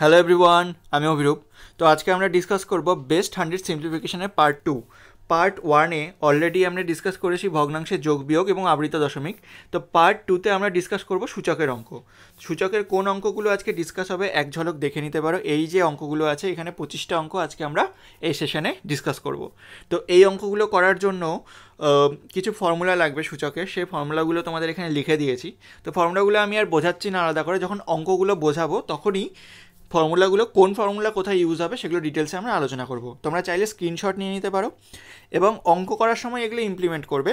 Hello everyone আমি অভিরূপ তো আজকে আমরা ডিসকাস করব বেস্ট হান্ড্রেড সিম্পলিফিকেশনের পার্ট টু পার্ট ওয়ানে অলরেডি আমরা ডিসকাস করেছি ভগ্নাংশে যোগ বিয়োগ এবং আবৃত দশমিক তো পার্ট টুতে আমরা ডিসকাস করব সূচকের অঙ্ক সূচকের কোন অঙ্কগুলো আজকে ডিসকাস হবে এক ঝলক দেখে নিতে পারো এই যে অঙ্কগুলো আছে এখানে পঁচিশটা অঙ্ক আজকে আমরা এই সেশনে ডিসকাস করব তো এই অঙ্কগুলো করার জন্য কিছু ফর্মুলা লাগবে সূচকের সেই ফর্মুলাগুলো তোমাদের এখানে লিখে দিয়েছি তো ফর্মুলাগুলো আমি আর বোঝাচ্ছি না আলাদা করে যখন অঙ্কগুলো বোঝাবো তখনই ফর্মুলাগুলো কোন ফর্মুলা কোথায় ইউজ হবে সেগুলো ডিটেলসে আমরা আলোচনা করব তোমরা চাইলে স্ক্রিনশট নিয়ে নিতে পারো এবং অঙ্ক করার সময় এগুলো ইমপ্লিমেন্ট করবে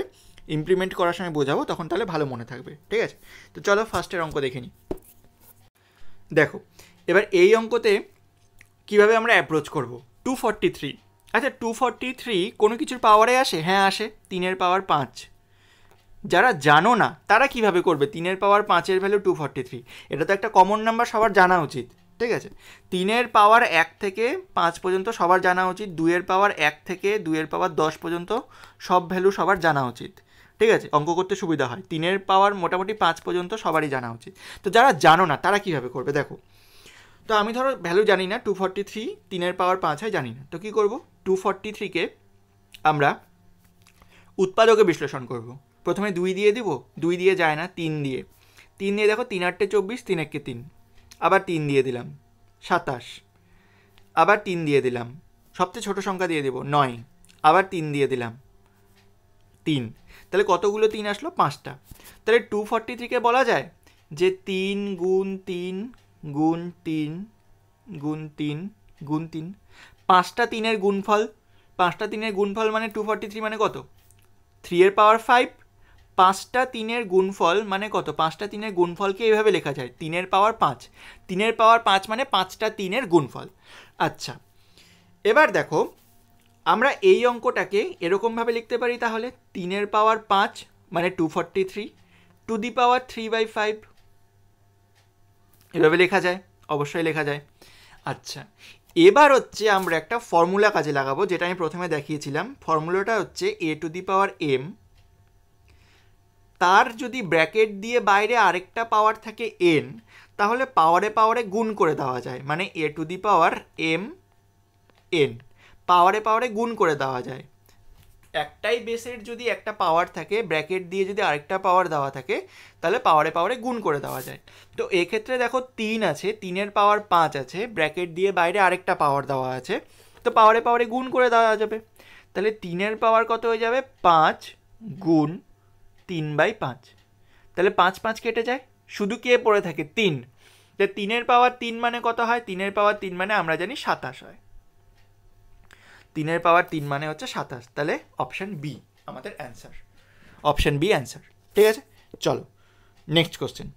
ইমপ্লিমেন্ট করার সময় বোঝাবো তখন তাহলে ভালো মনে থাকবে ঠিক আছে তো চলো ফার্স্টের অঙ্ক দেখে নিই দেখো এবার এই অঙ্কতে কিভাবে আমরা অ্যাপ্রোচ করব টু ফর্টি থ্রি আচ্ছা টু ফর্টি থ্রি কোনো কিছুর পাওয়ারে আসে হ্যাঁ আসে তিনের পাওয়ার পাঁচ যারা জানো না তারা কিভাবে করবে তিনের পাওয়ার পাঁচের ভ্যালু টু ফর্টি থ্রি এটা তো একটা কমন নাম্বার সবার জানা উচিত ঠিক আছে তিনের পাওয়ার এক থেকে পাঁচ পর্যন্ত সবার জানা উচিত দুইয়ের পাওয়ার এক থেকে দুইয়ের পাওয়ার দশ পর্যন্ত সব ভ্যালু সবার জানা উচিত ঠিক আছে অঙ্ক করতে সুবিধা হয় তিনের পাওয়ার মোটামুটি পাঁচ পর্যন্ত সবারই জানা উচিত তো যারা জানো না তারা কীভাবে করবে দেখো তো আমি ধরো ভ্যালু জানি না টু ফর্টি থ্রি তিনের পাওয়ার পাঁচ হয় জানি না তো কী করবো টু ফর্টি থ্রিকে আমরা উৎপাদকে বিশ্লেষণ করব। প্রথমে দুই দিয়ে দিব দুই দিয়ে যায় না তিন দিয়ে তিন দিয়ে দেখো তিন আটটে চব্বিশ তিন এককে তিন আবার তিন দিয়ে দিলাম সাতাশ আবার তিন দিয়ে দিলাম সবচেয়ে ছোট সংখ্যা দিয়ে দেবো নয় আবার তিন দিয়ে দিলাম তিন তাহলে কতগুলো তিন আসলো পাঁচটা তাহলে টু ফর্টি থ্রিকে বলা যায় যে তিন গুণ তিন গুণ তিন গুণ তিন গুণ তিন পাঁচটা তিনের গুণফল পাঁচটা তিনের গুণফল মানে টু ফর্টি থ্রি মানে কত থ্রি এর পাওয়ার ফাইভ পাঁচটা তিনের গুণফল মানে কত পাঁচটা তিনের গুণফলকে এইভাবে লেখা যায় তিনের পাওয়ার পাঁচ তিনের পাওয়ার পাঁচ মানে পাঁচটা তিনের গুণফল আচ্ছা এবার দেখো আমরা এই অঙ্কটাকে এরকমভাবে লিখতে পারি তাহলে তিনের পাওয়ার পাঁচ মানে two forty three to the power three by five এভাবে লেখা যায় অবশ্যই লেখা যায় আচ্ছা এবার হচ্ছে আমরা একটা ফর্মুলা কাজে লাগাবো যেটা আমি প্রথমে দেখিয়েছিলাম ফর্মুলাটা হচ্ছে এ টু দি পাওয়ার এম তার যদি ব্র্যাকেট দিয়ে বাইরে আরেকটা পাওয়ার থাকে এন তাহলে পাওয়ারে পাওয়ারে গুণ করে দেওয়া যায় মানে এ to the power M N পাওয়ারে পাওয়ারে গুণ করে দেওয়া যায় একটাই বেসের যদি একটা পাওয়ার থাকে ব্র্যাকেট দিয়ে যদি আরেকটা পাওয়ার দেওয়া থাকে তাহলে পাওয়ারে পাওয়ারে গুণ করে দেওয়া যায় তো এক্ষেত্রে দেখো তিন আছে তিনের পাওয়ার পাঁচ আছে ব্র্যাকেট দিয়ে বাইরে আরেকটা পাওয়ার দেওয়া আছে তো পাওয়ারে পাওয়ারে গুণ করে দেওয়া যাবে তাহলে তিনের পাওয়ার কত হয়ে যাবে পাঁচ গুণ তিন বাই পাঁচ তাহলে পাঁচ পাঁচ কেটে যায় শুধু কে পড়ে থাকে তিন তাহলে তিনের পাওয়ার তিন মানে কত হয় তিনের পাওয়ার তিন মানে আমরা জানি সাতাশ হয় তিনের পাওয়ার তিন মানে হচ্ছে সাতাশ তাহলে অপশান বি আমাদের অ্যান্সার অপশান বি অ্যান্সার ঠিক আছে চলো নেক্সট কোশ্চেন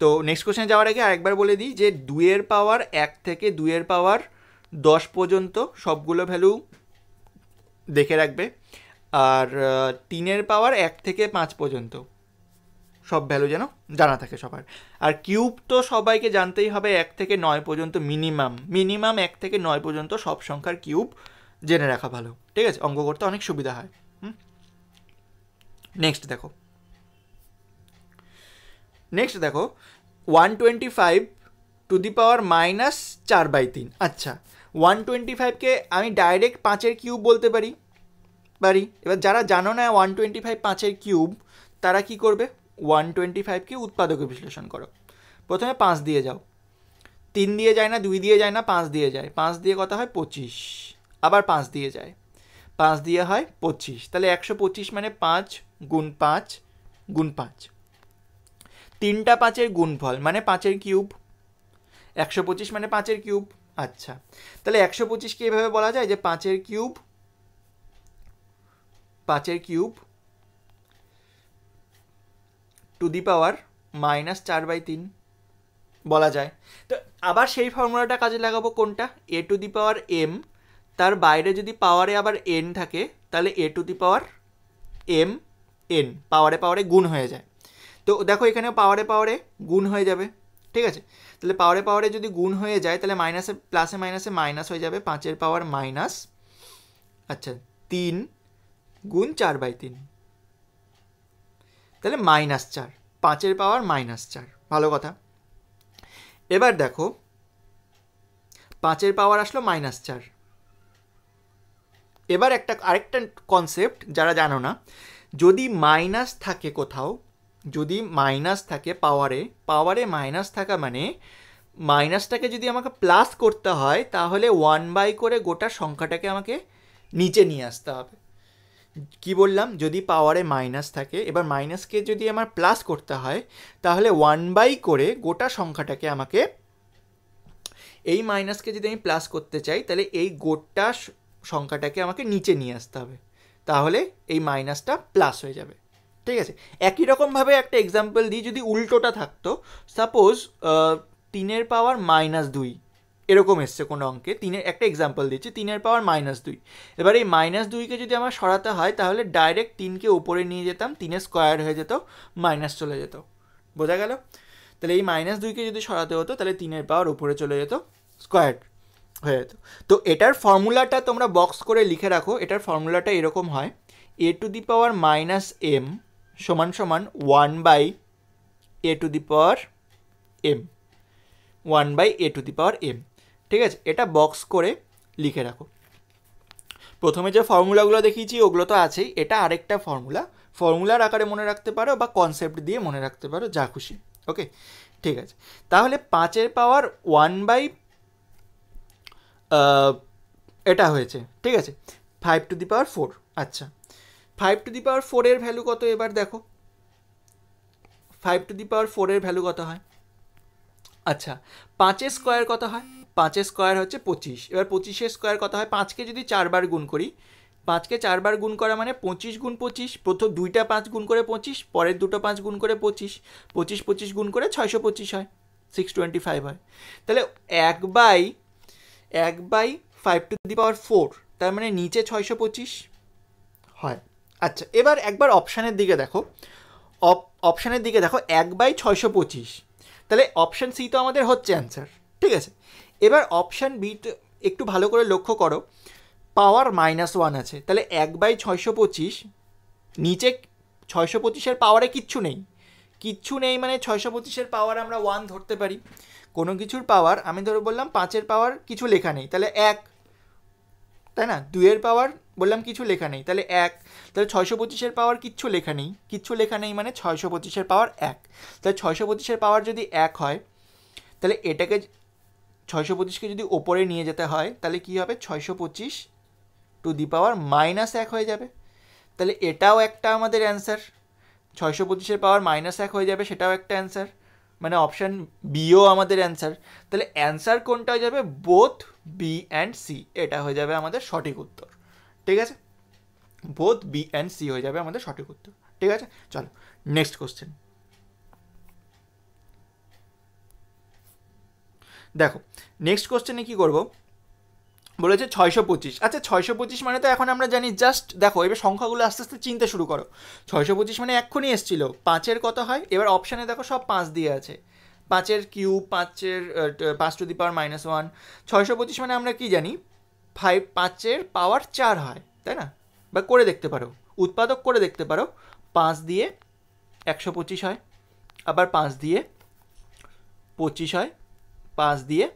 তো নেক্সট কোশ্চেনে যাওয়ার আগে আরেকবার বলে দিই যে দুইয়ের পাওয়ার এক থেকে দুইয়ের পাওয়ার দশ পর্যন্ত সবগুলো ভ্যালু দেখে রাখবে আর তিনের পাওয়ার এক থেকে পাঁচ পর্যন্ত সব ভ্যালু যেন জানা থাকে সবার আর কিউব তো সবাইকে জানতেই হবে এক থেকে নয় পর্যন্ত মিনিমাম মিনিমাম এক থেকে নয় পর্যন্ত সব সংখ্যার কিউব জেনে রাখা ভালো ঠিক আছে অঙ্ক করতে অনেক সুবিধা হয় নেক্সট দেখো নেক্সট দেখো one twenty five to the power minus চার বাই তিন আচ্ছা ওয়ান টোয়েন্টি ফাইভকে আমি ডাইরেক্ট পাঁচের কিউব বলতে পারি পারি এবার যারা জানো না ওয়ান টোয়েন্টি ফাইভ পাঁচের কিউব তারা কি করবে ওয়ান টোয়েন্টি ফাইভকে উৎপাদকে বিশ্লেষণ করো প্রথমে পাঁচ দিয়ে যাও তিন দিয়ে যায় না দুই দিয়ে যায় না পাঁচ দিয়ে যায় পাঁচ দিয়ে কথা হয় পঁচিশ আবার পাঁচ দিয়ে যায় পাঁচ দিয়ে হয় পঁচিশ তাহলে একশো পঁচিশ মানে পাঁচ গুণ পাঁচ গুণ পাঁচ তিনটা পাঁচের গুণফল মানে পাঁচের কিউব একশো পঁচিশ মানে পাঁচের কিউব আচ্ছা তাহলে একশো পঁচিশকে এভাবে বলা যায় যে পাঁচের কিউব পাঁচের cube to the power minus চার বাই তিন বলা যায় তো আবার সেই ফর্মুলাটা কাজে লাগাবো কোনটা এ টু দি পাওয়ার এম তার বাইরে যদি পাওয়ারে আবার এন থাকে তাহলে এ to the power M N পাওয়ারে পাওয়ারে গুণ হয়ে যায় তো দেখো এখানে পাওয়ারে পাওয়ারে গুণ হয়ে যাবে ঠিক আছে তাহলে পাওয়ারে পাওয়ারে যদি গুণ হয়ে যায় তাহলে মাইনাসে প্লাসে মাইনাসে মাইনাস হয়ে যাবে পাঁচের পাওয়ার মাইনাস আচ্ছা তিন গুণ চার বাই তিন তাহলে মাইনাস চার পাঁচের পাওয়ার মাইনাস চার ভালো কথা এবার দেখো পাঁচের পাওয়ার আসলো মাইনাস চার এবার একটা আরেকটা কনসেপ্ট যারা জানো না যদি মাইনাস থাকে কোথাও যদি মাইনাস থাকে পাওয়ারে পাওয়ারে মাইনাস থাকা মানে মাইনাসটাকে যদি আমাকে প্লাস করতে হয় তাহলে ওয়ান বাই করে গোটা সংখ্যাটাকে আমাকে নিচে নিয়ে আসতে হবে কি বললাম যদি পাওয়ারে মাইনাস থাকে এবার মাইনাসকে যদি আমার প্লাস করতে হয় তাহলে ওয়ান বাই করে গোটা সংখ্যাটাকে আমাকে এই মাইনাসকে যদি আমি প্লাস করতে চাই তাহলে এই গোটা সংখ্যাটাকে আমাকে নিচে নিয়ে আসতে হবে তাহলে এই মাইনাসটা প্লাস হয়ে যাবে ঠিক আছে একই রকমভাবে একটা এক্সাম্পল দিই যদি উল্টোটা থাকতো সাপোজ তিনের পাওয়ার মাইনাস দুই এরকম এসছে কোনো অঙ্কে তিনের একটা এক্সাম্পল দিচ্ছি তিনের পাওয়ার মাইনাস দুই এবার এই মাইনাস দুইকে যদি আমার সরাতে হয় তাহলে ডাইরেক্ট তিনকে উপরে নিয়ে যেতাম তিনের স্কোয়ার হয়ে যেত মাইনাস চলে যেত বোঝা গেল তাহলে এই মাইনাস দুইকে যদি সরাতে হতো তাহলে তিনের পাওয়ার উপরে চলে যেত স্কোয়ার হয়ে যেত তো এটার ফর্মুলাটা তোমরা বক্স করে লিখে রাখো এটার ফর্মুলাটা এরকম হয় A to the power minus M সমান সমান one by A to the power M one by A to the power M ঠিক আছে এটা বক্স করে লিখে রাখো প্রথমে যে ফর্মুলাগুলো দেখিয়েছি ওগুলো তো আছেই এটা আরেকটা ফর্মুলা ফর্মুলার আকারে মনে রাখতে পারো বা কনসেপ্ট দিয়ে মনে রাখতে পারো যা খুশি ওকে ঠিক আছে তাহলে পাঁচের পাওয়ার ওয়ান বাই এটা হয়েছে ঠিক আছে five to the power four আচ্ছা ফাইভ টু দি পাওয়ার ফোরের ভ্যালু কত এবার দেখো ফাইভ টু দি পাওয়ার ফোরের ভ্যালু কত হয় আচ্ছা পাঁচের স্কোয়ার কত হয় পাঁচের স্কোয়ার হচ্ছে পঁচিশ এবার পঁচিশের স্কোয়ার কথা হয় পাঁচকে যদি চারবার গুণ করি পাঁচকে চারবার গুণ করা মানে পঁচিশ গুণ পঁচিশ প্রথম দুইটা পাঁচ গুণ করে পঁচিশ পরের দুটো পাঁচ গুণ করে পঁচিশ পঁচিশ পঁচিশ গুণ করে ছয়শো পঁচিশ হয় সিক্স টোয়েন্টি ফাইভ হয় তাহলে এক বাই এক by five to the power four তার মানে নিচে ছয়শো পঁচিশ হয় আচ্ছা এবার একবার অপশানের দিকে দেখো অপশানের দিকে দেখো এক বাই ছয়শো পঁচিশ তাহলে অপশান সি তো আমাদের হচ্ছে অ্যান্সার ঠিক আছে এবার অপশান বিতে একটু ভালো করে লক্ষ্য করো পাওয়ার মাইনাস ওয়ান আছে তাহলে এক বাই ছয়শো পঁচিশ নিচে ছয়শো পঁচিশের পাওয়ারে কিচ্ছু নেই কিচ্ছু নেই মানে ছয়শো পঁচিশের পাওয়ার আমরা ওয়ান ধরতে পারি কোনো কিছুর পাওয়ার আমি ধরো বললাম পাঁচের পাওয়ার কিছু লেখা নেই তাহলে এক তাই না দুইয়ের পাওয়ার বললাম কিছু লেখা নেই তাহলে এক তাহলে ছয়শো পঁচিশের পাওয়ার কিচ্ছু লেখা নেই কিচ্ছু লেখা নেই মানে ছয়শো পঁচিশের পাওয়ার এক তাহলে ছয়শো পঁচিশের পাওয়ার যদি এক হয় তাহলে এটাকে ছয়শো পঁচিশকে যদি ওপরে নিয়ে যেতে হয় তাহলে কি হবে ছয়শো পঁচিশ টু দি পাওয়ার মাইনাস এক হয়ে যাবে তাহলে এটাও একটা আমাদের অ্যান্সার ছয়শো পঁচিশের পাওয়ার মাইনাস এক হয়ে যাবে সেটাও একটা অ্যান্সার মানে অপশান বিও আমাদের অ্যান্সার তাহলে অ্যান্সার কোনটা হয়ে যাবে বোথ বি অ্যান্ড সি এটা হয়ে যাবে আমাদের সঠিক উত্তর ঠিক আছে বোথ বি অ্যান্ড সি হয়ে যাবে আমাদের সঠিক উত্তর ঠিক আছে চলো নেক্সট কোশ্চেন দেখো নেক্সট কোশ্চেনে কী করবো বলেছে ছয়শো পঁচিশ আচ্ছা ছয়শো পঁচিশ মানে তো এখন আমরা জানি জাস্ট দেখো এবার সংখ্যাগুলো আস্তে আস্তে চিনতে শুরু করো ছয়শো পঁচিশ মানে এক্ষুনি এসেছিলো পাঁচের কত হয় এবার অপশানে দেখো সব পাঁচ দিয়ে আছে পাঁচের কিউ পাঁচের পাঁচ to the power minus one ছয়শো পঁচিশ মানে আমরা কি জানি ফাইভ পাঁচের পাওয়ার চার হয় তাই না বা করে দেখতে পারো উৎপাদক করে দেখতে পারো পাঁচ দিয়ে একশো পঁচিশ হয় আবার পাঁচ দিয়ে পঁচিশ হয় পাঁচ দিয়ে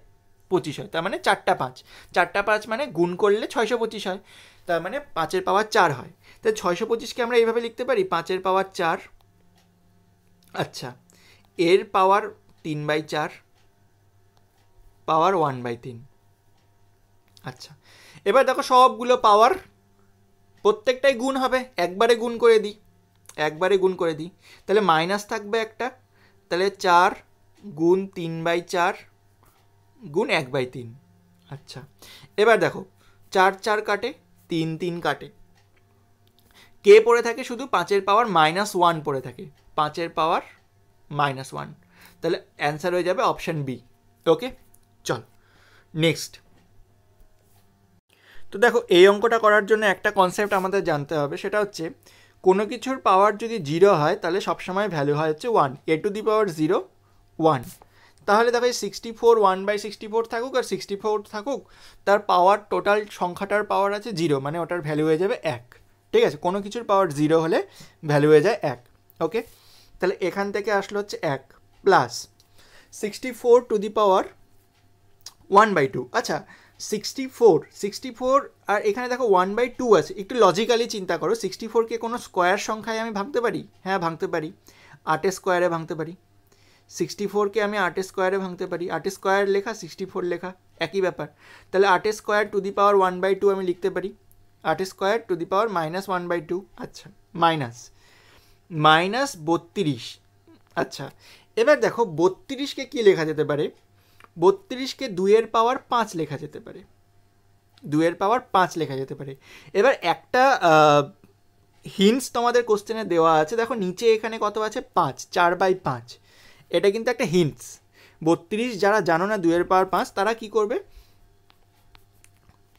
পঁচিশ হয় তার মানে চারটা পাঁচ চারটা পাঁচ মানে গুণ করলে ছয়শো পঁচিশ হয় তার মানে পাঁচের পাওয়ার চার হয় তাই ছয়শো পঁচিশকে আমরা এইভাবে লিখতে পারি পাঁচের পাওয়ার চার আচ্ছা এর পাওয়ার তিন বাই চার পাওয়ার ওয়ান বাই তিন আচ্ছা এবার দেখো সবগুলো পাওয়ার প্রত্যেকটাই গুণ হবে একবারে গুণ করে দিই একবারে গুণ করে দিই তাহলে মাইনাস থাকবে একটা তাহলে চার গুণ তিন বাই চার গুণ এক বাই তিন আচ্ছা এবার দেখো চার চার কাটে তিন তিন কাটে কে পড়ে থাকে শুধু পাঁচের পাওয়ার মাইনাস ওয়ান পড়ে থাকে পাঁচের পাওয়ার মাইনাস ওয়ান তাহলে অ্যান্সার হয়ে যাবে অপশান বি ওকে চল নেক্সট তো দেখো এই অঙ্কটা করার জন্য একটা কনসেপ্ট আমাদের জানতে হবে সেটা হচ্ছে কোনো কিছুর পাওয়ার যদি জিরো হয় তাহলে সবসময় ভ্যালু হয় হচ্ছে one a to the power zero one তাহলে দেখো sixty four one by sixty four থাকুক আর সিক্সটি ফোর থাকুক তার পাওয়ার টোটাল সংখ্যাটার পাওয়ার আছে জিরো মানে ওটার ভ্যালু হয়ে যাবে এক ঠিক আছে কোনো কিছুর পাওয়ার জিরো হলে ভ্যালু হয়ে যায় এক ওকে তাহলে এখান থেকে আসলো হচ্ছে এক plus sixty four to the power one by two আচ্ছা সিক্সটি ফোর সিক্সটি ফোর আর এখানে দেখো ওয়ান বাই টু আছে একটু লজিক্যালি চিন্তা করো সিক্সটি ফোরকে কোনো স্কোয়ার সংখ্যায় আমি ভাঙতে পারি হ্যাঁ ভাঙতে পারি আটে স্কোয়ারে ভাঙতে পারি সিক্সটি ফোরকে আমি আট স্কোয়ারে ভাঙতে পারি আট স্কোয়ার লেখা সিক্সটি ফোর লেখা একই ব্যাপার তাহলে আট square to the power one by two আমি লিখতে পারি আট square to the power minus one by two আচ্ছা মাইনাস মাইনাস বত্রিশ আচ্ছা এবার দেখো বত্রিশকে কী লেখা যেতে পারে বত্রিশকে দুইয়ের পাওয়ার পাঁচ লেখা যেতে পারে দুয়ের পাওয়ার পাঁচ লেখা যেতে পারে এবার একটা হিন্স তোমাদের কোশ্চেনে দেওয়া আছে দেখো নিচে এখানে কত আছে পাঁচ চার বাই পাঁচ এটা কিন্তু একটা হিন্টস বত্রিশ যারা জানো না দুয়ের পাওয়ার পাঁচ তারা কি করবে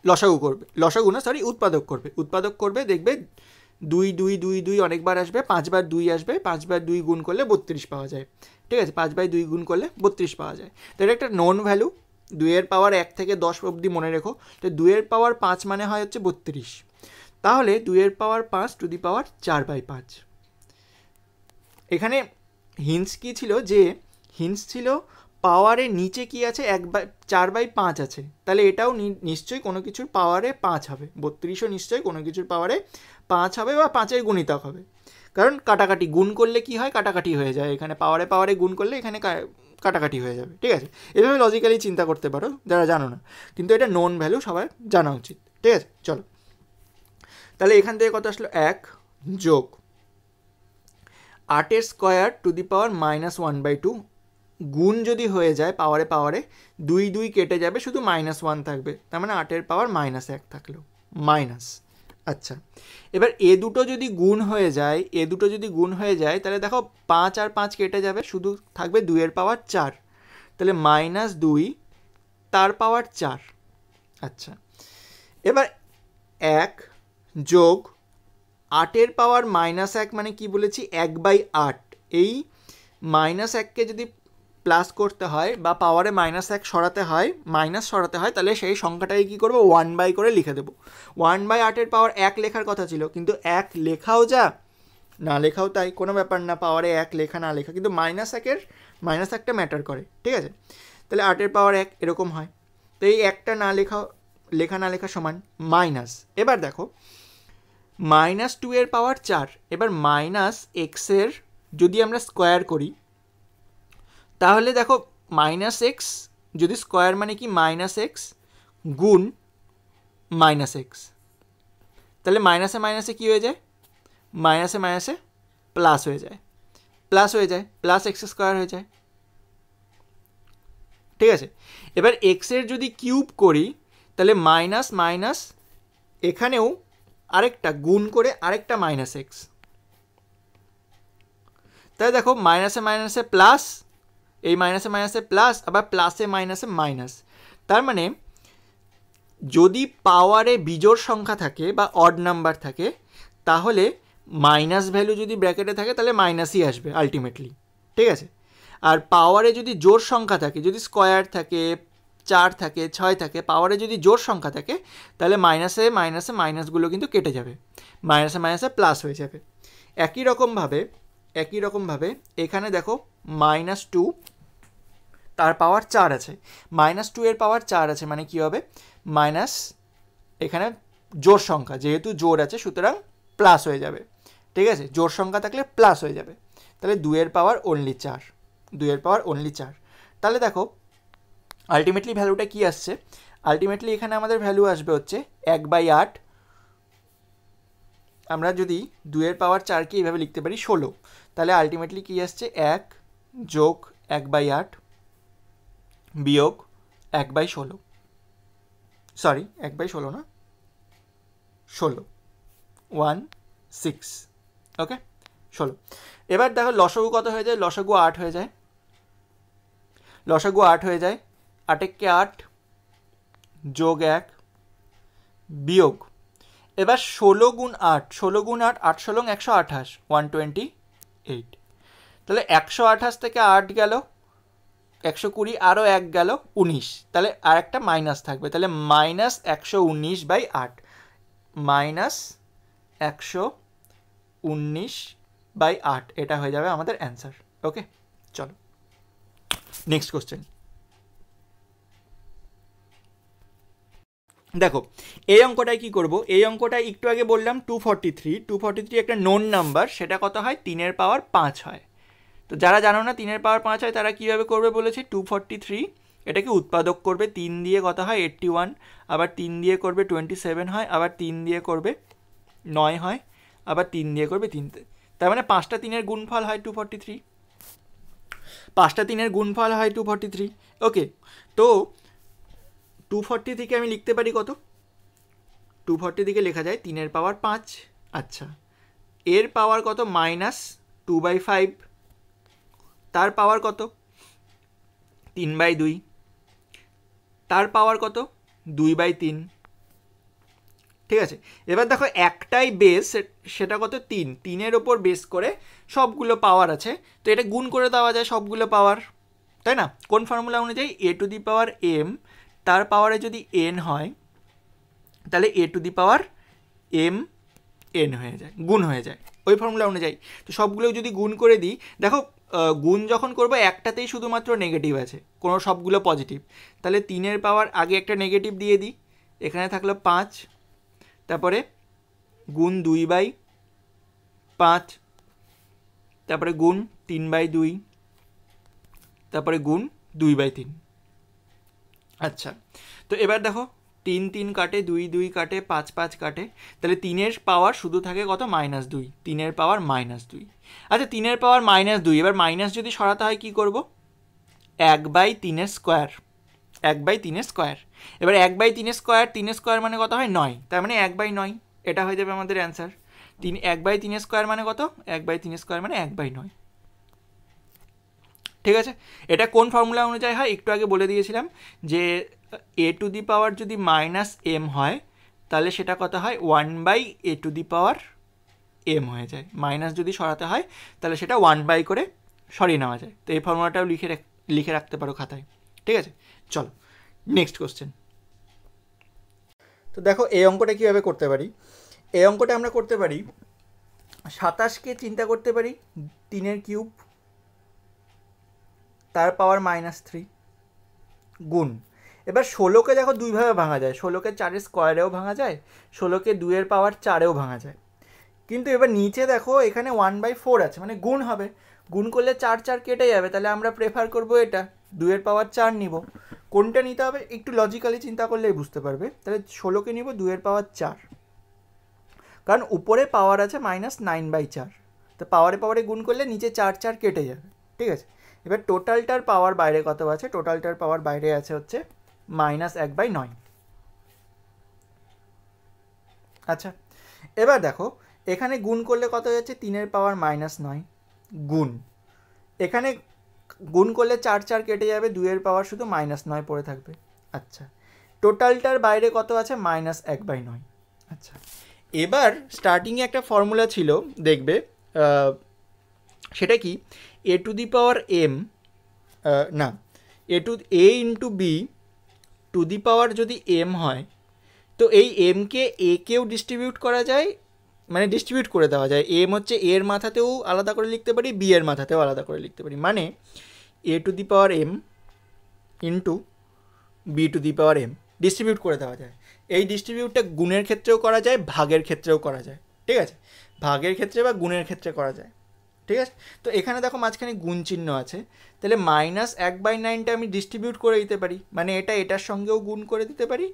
লসাগু করবে লসাগু না সরি উৎপাদক করবে উৎপাদক করবে দেখবে দুই দুই দুই দুই অনেকবার আসবে পাঁচবার দুই আসবে পাঁচবার দুই গুণ করলে বত্রিশ পাওয়া যায় ঠিক আছে পাঁচ বাই দুই গুণ করলে বত্রিশ পাওয়া যায় তো এটা একটা নন ভ্যালু দুইয়ের পাওয়ার এক থেকে দশ অবধি মনে রেখো তো দুইয়ের পাওয়ার পাঁচ মানে হয় হচ্ছে বত্রিশ তাহলে দুইয়ের পাওয়ার পাঁচ টু দি পাওয়ার চার বাই পাঁচ এখানে হিন্স কী ছিল যে হিন্স ছিল পাওয়ারের নিচে কি আছে এক বাই চার বাই পাঁচ আছে তাহলে এটাও নিশ্চয়ই কোনো কিছুর পাওয়ারে পাঁচ হবে বত্রিশও নিশ্চয়ই কোনো কিছুর পাওয়ারে পাঁচ হবে বা পাঁচের গুণিতক হবে কারণ কাটাকাটি গুণ করলে কি হয় কাটাকাটি হয়ে যায় এখানে পাওয়ারে পাওয়ারে গুণ করলে এখানে কাটাকাটি হয়ে যাবে ঠিক আছে এভাবে লজিক্যালি চিন্তা করতে পারো যারা জানো না কিন্তু এটা নন ভ্যালু সবার জানা উচিত ঠিক আছে চলো তাহলে এখান থেকে কত আসলো এক যোগ আটের square to the power minus one by two গুণ যদি হয়ে যায় পাওয়ারে পাওয়ারে দুই দুই কেটে যাবে শুধু মাইনাস ওয়ান থাকবে তার মানে আটের পাওয়ার মাইনাস এক থাকলো মাইনাস আচ্ছা এবার এ দুটো যদি গুণ হয়ে যায় এ দুটো যদি গুণ হয়ে যায় তাহলে দেখো পাঁচ আর পাঁচ কেটে যাবে শুধু থাকবে দুইয়ের পাওয়ার চার তাহলে মাইনাস দুই তার পাওয়ার চার আচ্ছা এবার এক যোগ আটের পাওয়ার মাইনাস এক মানে কি বলেছি এক বাই আট এই মাইনাস এককে যদি প্লাস করতে হয় বা পাওয়ারে মাইনাস এক সরাতে হয় মাইনাস সরাতে হয় তাহলে সেই সংখ্যাটাই কী করবো ওয়ান বাই করে লিখে দেবো ওয়ান বাই আটের পাওয়ার এক লেখার কথা ছিল কিন্তু এক লেখাও যা না লেখাও তাই কোনো ব্যাপার না পাওয়ারে এক লেখা না লেখা কিন্তু মাইনাস একের মাইনাস একটা ম্যাটার করে ঠিক আছে তাহলে আটের পাওয়ার এক এরকম হয় তো এই একটা না লেখা লেখা না লেখা সমান মাইনাস এবার দেখো মাইনাস টু এর পাওয়ার চার এবার মাইনাস এক্সের যদি আমরা স্কোয়ার করি তাহলে দেখো মাইনাস এক্স যদি স্কোয়ার মানে কি মাইনাস এক্স গুণ মাইনাস এক্স তাহলে মাইনাসে মাইনাসে কি হয়ে যায় মাইনাসে মাইনাসে প্লাস হয়ে যায় প্লাস হয়ে যায় প্লাস এক্স স্কোয়ার হয়ে যায় ঠিক আছে এবার এক্সের যদি কিউব করি তাহলে মাইনাস মাইনাস এখানেও আরেকটা গুণ করে আরেকটা মাইনাস এক্স তাই দেখো মাইনাসে মাইনাসে প্লাস এই মাইনাসে মাইনাসে প্লাস আবার প্লাসে মাইনাসে মাইনাস তার মানে যদি পাওয়ারে বিজোর সংখ্যা থাকে বা অড নাম্বার থাকে তাহলে মাইনাস ভ্যালু যদি ব্র্যাকেটে থাকে তাহলে মাইনাসই আসবে আলটিমেটলি ঠিক আছে আর পাওয়ারে যদি জোর সংখ্যা থাকে যদি স্কোয়ার থাকে চার থাকে ছয় থাকে পাওয়ারে যদি জোর সংখ্যা থাকে তাহলে মাইনাসে মাইনাসে মাইনাসগুলো কিন্তু কেটে যাবে মাইনাসে মাইনাসে প্লাস হয়ে যাবে একই রকমভাবে একই রকমভাবে এখানে দেখো মাইনাস টু তার পাওয়ার চার আছে মাইনাস টু এর পাওয়ার চার আছে মানে কী হবে মাইনাস এখানে জোর সংখ্যা যেহেতু জোর আছে সুতরাং প্লাস হয়ে যাবে ঠিক আছে জোর সংখ্যা থাকলে প্লাস হয়ে যাবে তাহলে দুয়ের পাওয়ার অনলি চার দুয়ের পাওয়ার অনলি চার তাহলে দেখো আলটিমেটলি ভ্যালুটা কি আসছে আলটিমেটলি এখানে আমাদের ভ্যালু আসবে হচ্ছে এক বাই আট আমরা যদি দুয়ের পাওয়ার চারকে এইভাবে লিখতে পারি ষোলো তাহলে আলটিমেটলি কী আসছে এক যোগ এক বাই আট বিয়োগ এক বাই ষোলো সরি এক বাই ষোলো না ষোলো ওয়ান সিক্স ওকে ষোলো এবার দেখো লসগু কত হয়ে যায় লসগু আট হয়ে যায় লসগু আট হয়ে যায় আটেককে আট যোগ এক বিয়োগ এবার ষোলো গুণ আট ষোলো গুণ আট আট ষোলো একশো আঠাশ ওয়ান টোয়েন্টি এইট তাহলে একশো আঠাশ থেকে আট গেল একশো কুড়ি আরও এক গেল উনিশ তাহলে আর একটা মাইনাস থাকবে তাহলে মাইনাস একশো উনিশ বাই আট মাইনাস একশো উনিশ বাই আট এটা হয়ে যাবে আমাদের অ্যান্সার ওকে চলো নেক্সট কোশ্চেন দেখো এই অঙ্কটায় কি করব এই অঙ্কটায় একটু আগে বললাম two forty three two forty three একটা নোন নাম্বার সেটা কত হয় তিনের পাওয়ার পাঁচ হয় তো যারা জানো না তিনের পাওয়ার পাঁচ হয় তারা কীভাবে করবে বলেছে টু ফর্টি থ্রি এটাকে উৎপাদক করবে তিন দিয়ে কত হয় এইট্টি ওয়ান আবার তিন দিয়ে করবে টোয়েন্টি সেভেন হয় আবার তিন দিয়ে করবে নয় হয় আবার তিন দিয়ে করবে তিন তার মানে পাঁচটা তিনের গুণফল হয় টু ফর্টি থ্রি পাঁচটা তিনের গুণফল হয় টু ফর্টি থ্রি ওকে তো টু ফর্টি থেকে আমি লিখতে পারি কত টু ফর্টি থেকে লেখা যায় তিনের পাওয়ার পাঁচ আচ্ছা এর পাওয়ার কত মাইনাস টু বাই ফাইভ তার পাওয়ার কত তিন বাই দুই তার পাওয়ার কত দুই বাই তিন ঠিক আছে এবার দেখো একটাই বেস সেটা কত তিন তিনের ওপর বেস করে সবগুলো পাওয়ার আছে তো এটা গুণ করে দেওয়া যায় সবগুলো পাওয়ার তাই না কোন ফর্মুলা অনুযায়ী এ টু দি পাওয়ার এম তার পাওয়ারে যদি এন হয় তাহলে এ to the power M n হয়ে যায় গুণ হয়ে যায় ওই ফর্মুলা অনুযায়ী তো সবগুলো যদি গুণ করে দিই দেখো গুণ যখন করবো একটাতেই শুধুমাত্র নেগেটিভ আছে কোনো সবগুলো পজিটিভ তাহলে তিনের পাওয়ার আগে একটা নেগেটিভ দিয়ে দিই এখানে থাকলো পাঁচ তারপরে গুণ দুই বাই পাঁচ তারপরে গুণ তিন বাই দুই তারপরে গুণ দুই বাই তিন আচ্ছা তো এবার দেখো তিন তিন কাটে দুই দুই কাটে পাঁচ পাঁচ কাটে তাহলে তিনের পাওয়ার শুধু থাকে কত মাইনাস দুই তিনের পাওয়ার মাইনাস দুই আচ্ছা তিনের পাওয়ার মাইনাস দুই এবার মাইনাস যদি সরাতে হয় কি করব এক বাই তিনের স্কোয়ার এক বাই তিনের স্কোয়ার এবার এক বাই তিনের স্কোয়ার তিনের স্কোয়ার মানে কত হয় নয় তার মানে এক বাই নয় এটা হয়ে যাবে আমাদের অ্যান্সার তিন এক বাই তিনের স্কোয়ার মানে কত এক বাই তিনের স্কোয়ার মানে এক বাই নয় ঠিক আছে এটা কোন ফর্মুলা অনুযায়ী হয় একটু আগে বলে দিয়েছিলাম যে এ টু দি পাওয়ার যদি মাইনাস এম হয় তাহলে সেটা কত হয় one by A to the power m হয়ে যায় মাইনাস যদি সরাতে হয় তাহলে সেটা ওয়ান বাই করে সরিয়ে নেওয়া যায় তো এই ফর্মুলাটাও লিখে লিখে রাখতে পারো খাতায় ঠিক আছে চলো নেক্সট কোশ্চেন তো দেখো এই অঙ্কটা কীভাবে করতে পারি এই অঙ্কটা আমরা করতে পারি সাতাশকে চিন্তা করতে পারি তিনের কিউব তার পাওয়ার মাইনাস থ্রি গুণ এবার ষোলোকে দেখো দুইভাবে ভাঙা যায় ষোলোকে চারের স্কোয়ারেও ভাঙা যায় ষোলোকে দুইয়ের পাওয়ার চারেও ভাঙা যায় কিন্তু এবার নিচে দেখো এখানে ওয়ান বাই ফোর আছে মানে গুণ হবে গুণ করলে চার চার কেটে যাবে তাহলে আমরা প্রেফার করব এটা দুইয়ের পাওয়ার চার নিব কোনটা নিতে হবে একটু লজিক্যালি চিন্তা করলেই বুঝতে পারবে তাহলে ষোলোকে নিব দুইয়ের পাওয়ার চার কারণ উপরে পাওয়ার আছে মাইনাস নাইন বাই চার তো পাওয়ারে পাওয়ারে গুণ করলে নিচে চার চার কেটে যাবে ঠিক আছে এবার টোটালটার পাওয়ার বাইরে কত আছে টোটালটার পাওয়ার বাইরে আছে হচ্ছে মাইনাস এক বাই নয় আচ্ছা এবার দেখো এখানে গুণ করলে কত যাচ্ছে তিনের পাওয়ার মাইনাস নয় গুণ এখানে গুণ করলে চার চার কেটে যাবে দুইয়ের পাওয়ার শুধু মাইনাস নয় পড়ে থাকবে আচ্ছা টোটালটার বাইরে কত আছে মাইনাস এক বাই নয় আচ্ছা এবার স্টার্টিংয়ে একটা ফর্মুলা ছিল দেখবে সেটা কি এ টু দি পাওয়ার এম না a to a into b to the power যদি এম হয় তো এই এমকে এ কেও ডিস্ট্রিবিউট করা যায় মানে ডিস্ট্রিবিউট করে দেওয়া যায় এম হচ্ছে এর মাথাতেও আলাদা করে লিখতে পারি বি এর মাথাতেও আলাদা করে লিখতে পারি মানে এ to the power m into b to the power m distribute করে দেওয়া যায় এই ডিস্ট্রিবিউটটা গুণের ক্ষেত্রেও করা যায় ভাগের ক্ষেত্রেও করা যায় ঠিক আছে ভাগের ক্ষেত্রে বা গুণের ক্ষেত্রে করা যায় ঠিক আছে তো এখানে দেখো মাঝখানে গুণ চিহ্ন আছে তাহলে মাইনাস এক বাই নাইনটা আমি ডিস্ট্রিবিউট করে দিতে পারি মানে এটা এটার সঙ্গেও গুণ করে দিতে পারি